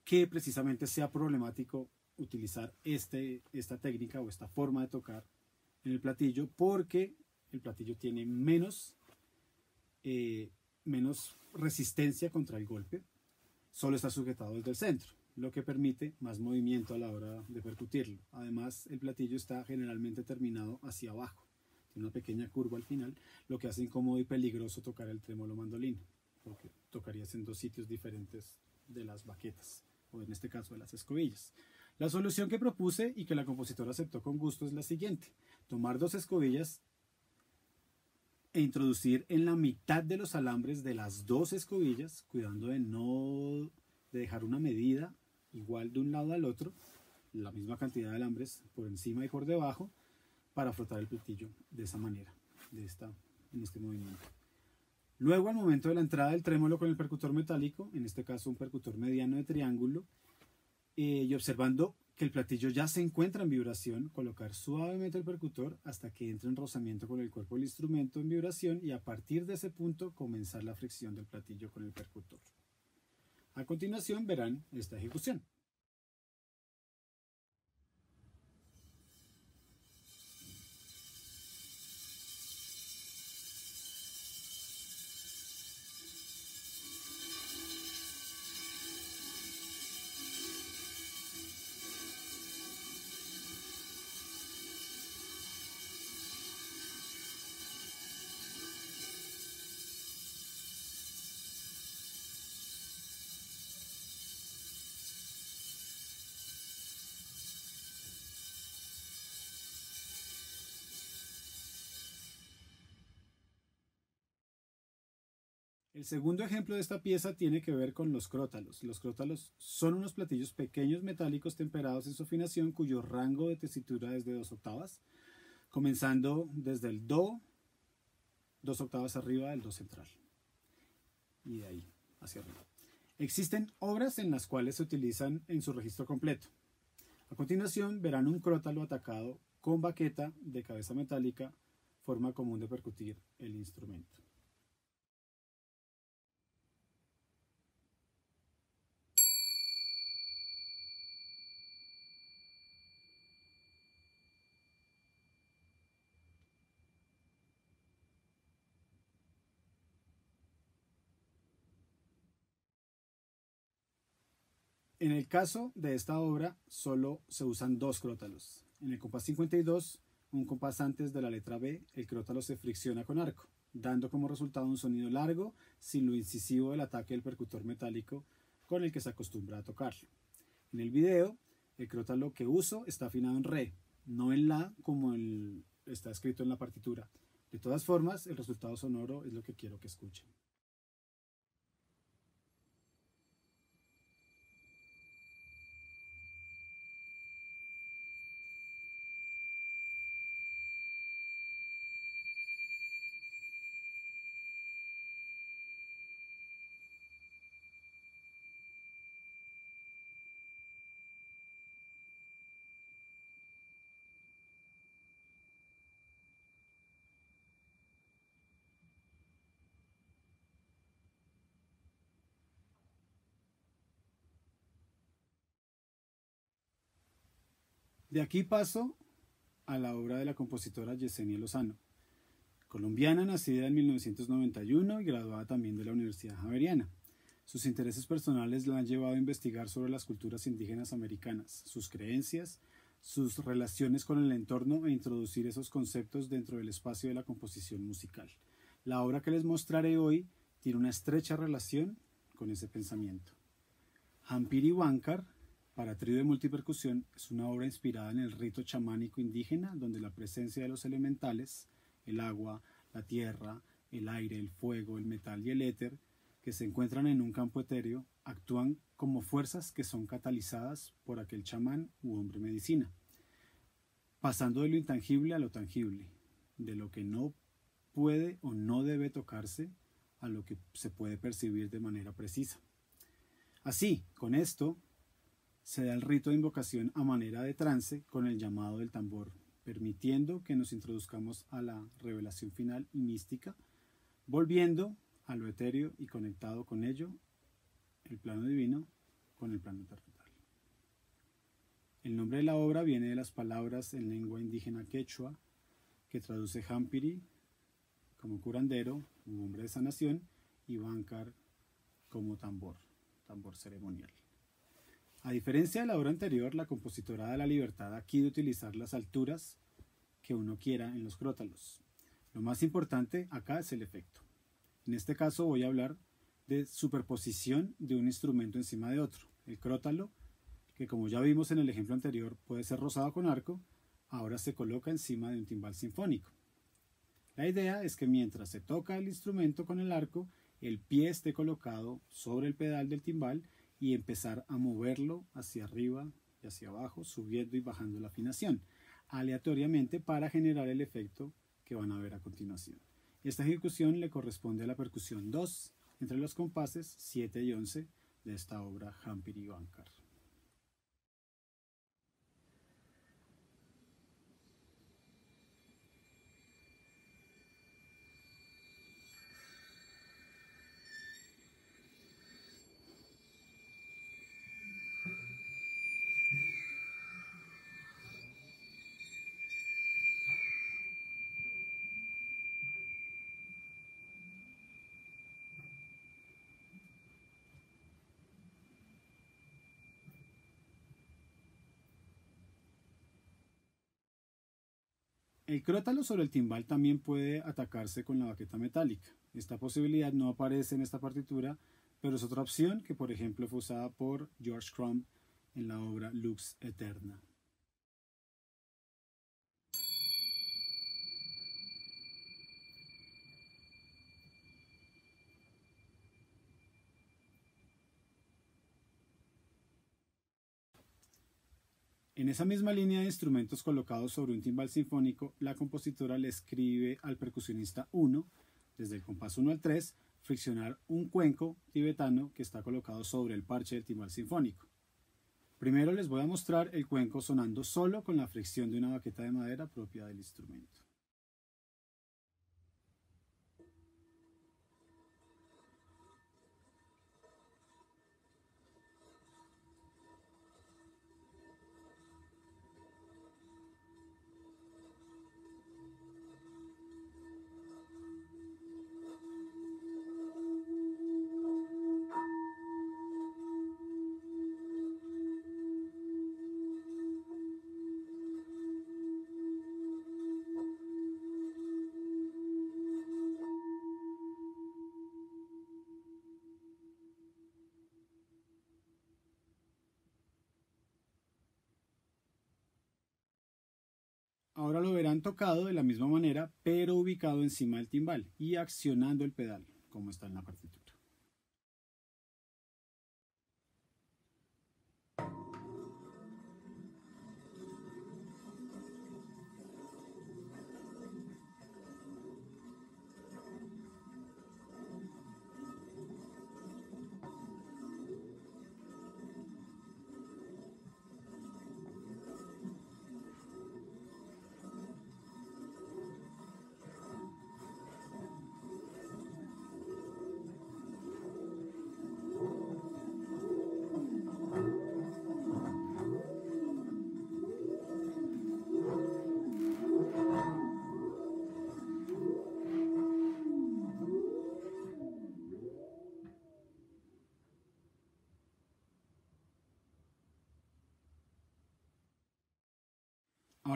que precisamente sea problemático utilizar este, esta técnica o esta forma de tocar en el platillo porque el platillo tiene menos, eh, menos resistencia contra el golpe, solo está sujetado desde el centro lo que permite más movimiento a la hora de percutirlo. Además, el platillo está generalmente terminado hacia abajo, tiene una pequeña curva al final, lo que hace incómodo y peligroso tocar el trémolo mandolino, porque tocarías en dos sitios diferentes de las baquetas, o en este caso de las escobillas. La solución que propuse y que la compositora aceptó con gusto es la siguiente, tomar dos escobillas e introducir en la mitad de los alambres de las dos escobillas, cuidando de no dejar una medida igual de un lado al otro, la misma cantidad de alambres por encima y por debajo, para frotar el platillo de esa manera, en este movimiento. Luego, al momento de la entrada del trémolo con el percutor metálico, en este caso un percutor mediano de triángulo, eh, y observando que el platillo ya se encuentra en vibración, colocar suavemente el percutor hasta que entre en rozamiento con el cuerpo del instrumento en vibración y a partir de ese punto comenzar la fricción del platillo con el percutor. A continuación verán esta ejecución. El segundo ejemplo de esta pieza tiene que ver con los crótalos. Los crótalos son unos platillos pequeños metálicos temperados en su afinación cuyo rango de tesitura es de dos octavas, comenzando desde el do, dos octavas arriba del do central y de ahí hacia arriba. Existen obras en las cuales se utilizan en su registro completo. A continuación verán un crótalo atacado con baqueta de cabeza metálica, forma común de percutir el instrumento. En el caso de esta obra, solo se usan dos crótalos. En el compás 52, un compás antes de la letra B, el crótalo se fricciona con arco, dando como resultado un sonido largo sin lo incisivo del ataque del percutor metálico con el que se acostumbra a tocarlo. En el video, el crótalo que uso está afinado en re, no en la como está escrito en la partitura. De todas formas, el resultado sonoro es lo que quiero que escuchen. De aquí paso a la obra de la compositora Yesenia Lozano, colombiana nacida en 1991 y graduada también de la Universidad Javeriana. Sus intereses personales la han llevado a investigar sobre las culturas indígenas americanas, sus creencias, sus relaciones con el entorno e introducir esos conceptos dentro del espacio de la composición musical. La obra que les mostraré hoy tiene una estrecha relación con ese pensamiento. Hampiri para trío de multipercusión es una obra inspirada en el rito chamánico indígena, donde la presencia de los elementales, el agua, la tierra, el aire, el fuego, el metal y el éter, que se encuentran en un campo etéreo, actúan como fuerzas que son catalizadas por aquel chamán u hombre medicina, pasando de lo intangible a lo tangible, de lo que no puede o no debe tocarse a lo que se puede percibir de manera precisa. Así, con esto, se da el rito de invocación a manera de trance con el llamado del tambor, permitiendo que nos introduzcamos a la revelación final y mística, volviendo a lo etéreo y conectado con ello, el plano divino con el plano terrenal. El nombre de la obra viene de las palabras en lengua indígena quechua, que traduce Hampiri como curandero, un hombre de sanación, y bancar como tambor, tambor ceremonial. A diferencia de la obra anterior, la compositora da la libertad aquí de utilizar las alturas que uno quiera en los crótalos. Lo más importante acá es el efecto. En este caso voy a hablar de superposición de un instrumento encima de otro. El crótalo, que como ya vimos en el ejemplo anterior puede ser rozado con arco, ahora se coloca encima de un timbal sinfónico. La idea es que mientras se toca el instrumento con el arco, el pie esté colocado sobre el pedal del timbal y empezar a moverlo hacia arriba y hacia abajo, subiendo y bajando la afinación, aleatoriamente para generar el efecto que van a ver a continuación. Esta ejecución le corresponde a la percusión 2 entre los compases 7 y 11 de esta obra Hampir y El crótalo sobre el timbal también puede atacarse con la baqueta metálica. Esta posibilidad no aparece en esta partitura, pero es otra opción que por ejemplo fue usada por George Crumb en la obra Lux Eterna. En esa misma línea de instrumentos colocados sobre un timbal sinfónico, la compositora le escribe al percusionista 1, desde el compás 1 al 3, friccionar un cuenco tibetano que está colocado sobre el parche del timbal sinfónico. Primero les voy a mostrar el cuenco sonando solo con la fricción de una baqueta de madera propia del instrumento. tocado de la misma manera, pero ubicado encima del timbal y accionando el pedal, como está en la partitura.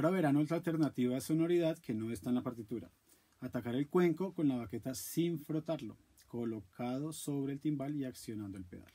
Ahora verán otra alternativa de sonoridad que no está en la partitura. Atacar el cuenco con la baqueta sin frotarlo, colocado sobre el timbal y accionando el pedal.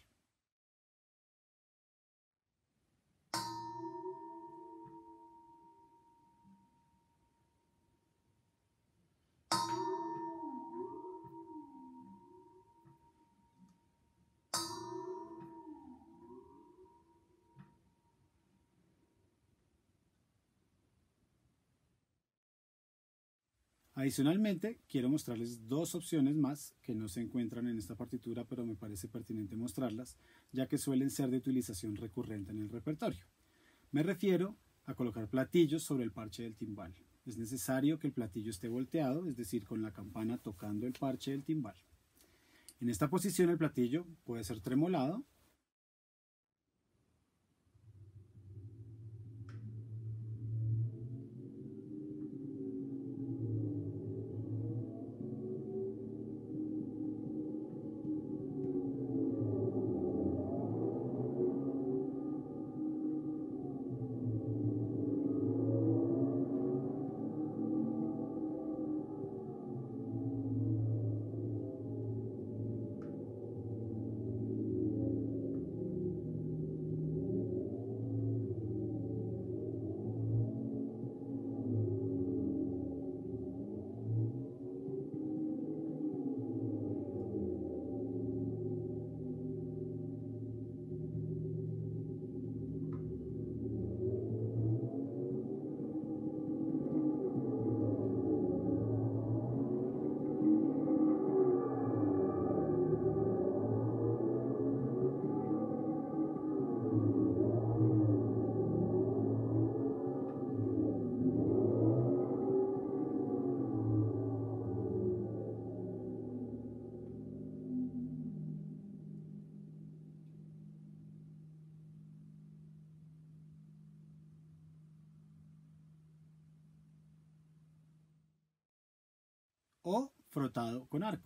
Adicionalmente, quiero mostrarles dos opciones más que no se encuentran en esta partitura, pero me parece pertinente mostrarlas, ya que suelen ser de utilización recurrente en el repertorio. Me refiero a colocar platillos sobre el parche del timbal. Es necesario que el platillo esté volteado, es decir, con la campana tocando el parche del timbal. En esta posición el platillo puede ser tremolado conar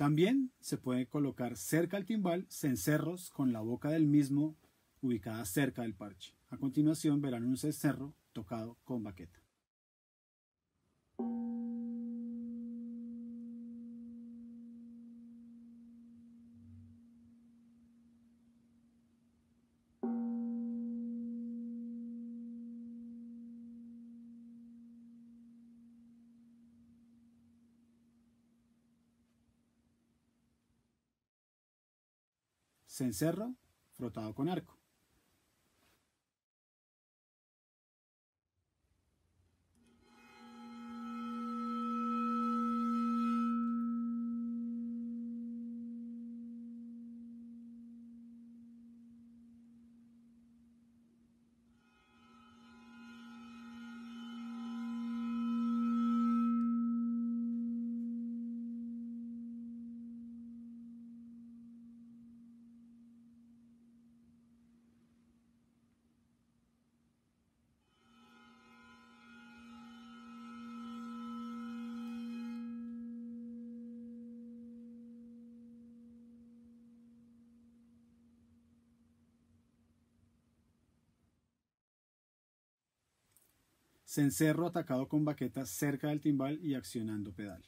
También se puede colocar cerca al timbal cencerros con la boca del mismo ubicada cerca del parche. A continuación verán un cencerro tocado con baqueta. cencerro frotado con arco. cencerro atacado con baquetas cerca del timbal y accionando pedal.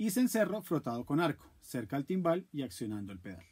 y cencerro frotado con arco, cerca al timbal y accionando el pedal.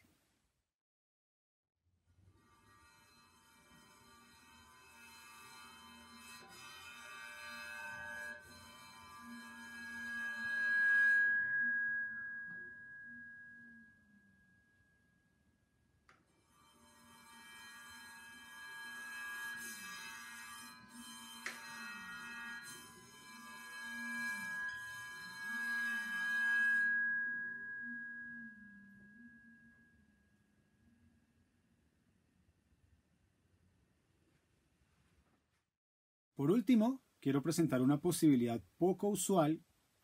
Por último, quiero presentar una posibilidad poco usual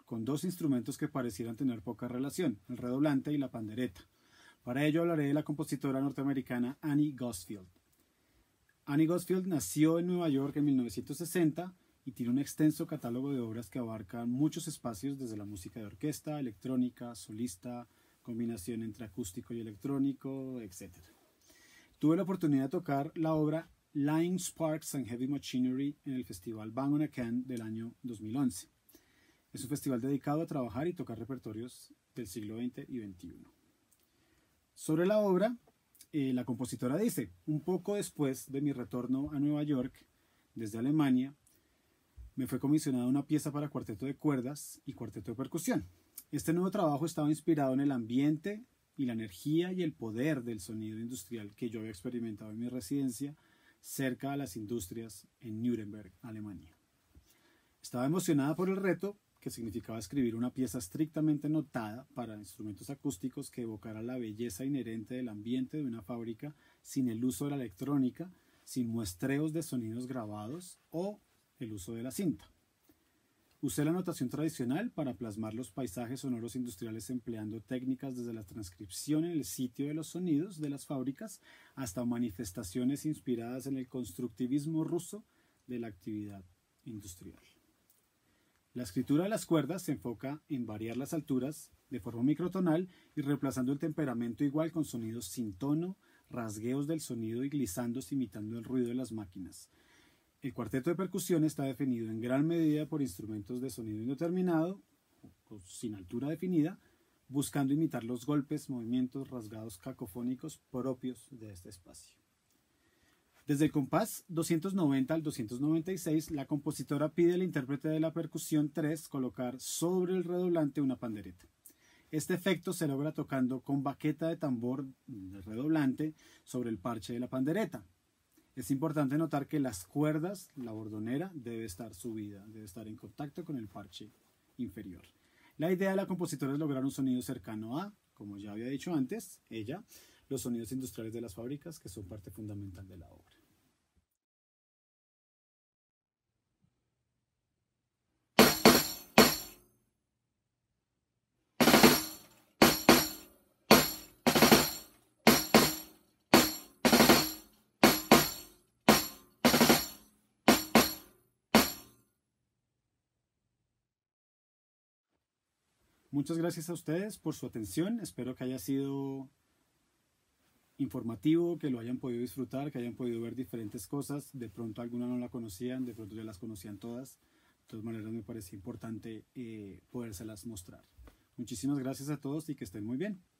con dos instrumentos que parecieran tener poca relación, el redoblante y la pandereta. Para ello hablaré de la compositora norteamericana Annie Gosfield. Annie Gosfield nació en Nueva York en 1960 y tiene un extenso catálogo de obras que abarcan muchos espacios desde la música de orquesta, electrónica, solista, combinación entre acústico y electrónico, etc. Tuve la oportunidad de tocar la obra Line Sparks and Heavy Machinery en el festival Bang on a Can del año 2011. Es un festival dedicado a trabajar y tocar repertorios del siglo XX y XXI. Sobre la obra, eh, la compositora dice, un poco después de mi retorno a Nueva York, desde Alemania, me fue comisionada una pieza para cuarteto de cuerdas y cuarteto de percusión. Este nuevo trabajo estaba inspirado en el ambiente y la energía y el poder del sonido industrial que yo había experimentado en mi residencia cerca de las industrias en Nuremberg, Alemania. Estaba emocionada por el reto, que significaba escribir una pieza estrictamente notada para instrumentos acústicos que evocara la belleza inherente del ambiente de una fábrica sin el uso de la electrónica, sin muestreos de sonidos grabados o el uso de la cinta. Usé la notación tradicional para plasmar los paisajes sonoros industriales empleando técnicas desde la transcripción en el sitio de los sonidos de las fábricas hasta manifestaciones inspiradas en el constructivismo ruso de la actividad industrial. La escritura de las cuerdas se enfoca en variar las alturas de forma microtonal y reemplazando el temperamento igual con sonidos sin tono, rasgueos del sonido y glisandos imitando el ruido de las máquinas. El cuarteto de percusión está definido en gran medida por instrumentos de sonido indeterminado, sin altura definida, buscando imitar los golpes, movimientos, rasgados cacofónicos propios de este espacio. Desde el compás 290 al 296, la compositora pide al intérprete de la percusión 3 colocar sobre el redoblante una pandereta. Este efecto se logra tocando con baqueta de tambor redoblante sobre el parche de la pandereta. Es importante notar que las cuerdas, la bordonera, debe estar subida, debe estar en contacto con el parche inferior. La idea de la compositora es lograr un sonido cercano a, como ya había dicho antes, ella, los sonidos industriales de las fábricas, que son parte fundamental de la obra. Muchas gracias a ustedes por su atención. Espero que haya sido informativo, que lo hayan podido disfrutar, que hayan podido ver diferentes cosas. De pronto alguna no la conocían, de pronto ya las conocían todas. De todas maneras me parece importante eh, podérselas mostrar. Muchísimas gracias a todos y que estén muy bien.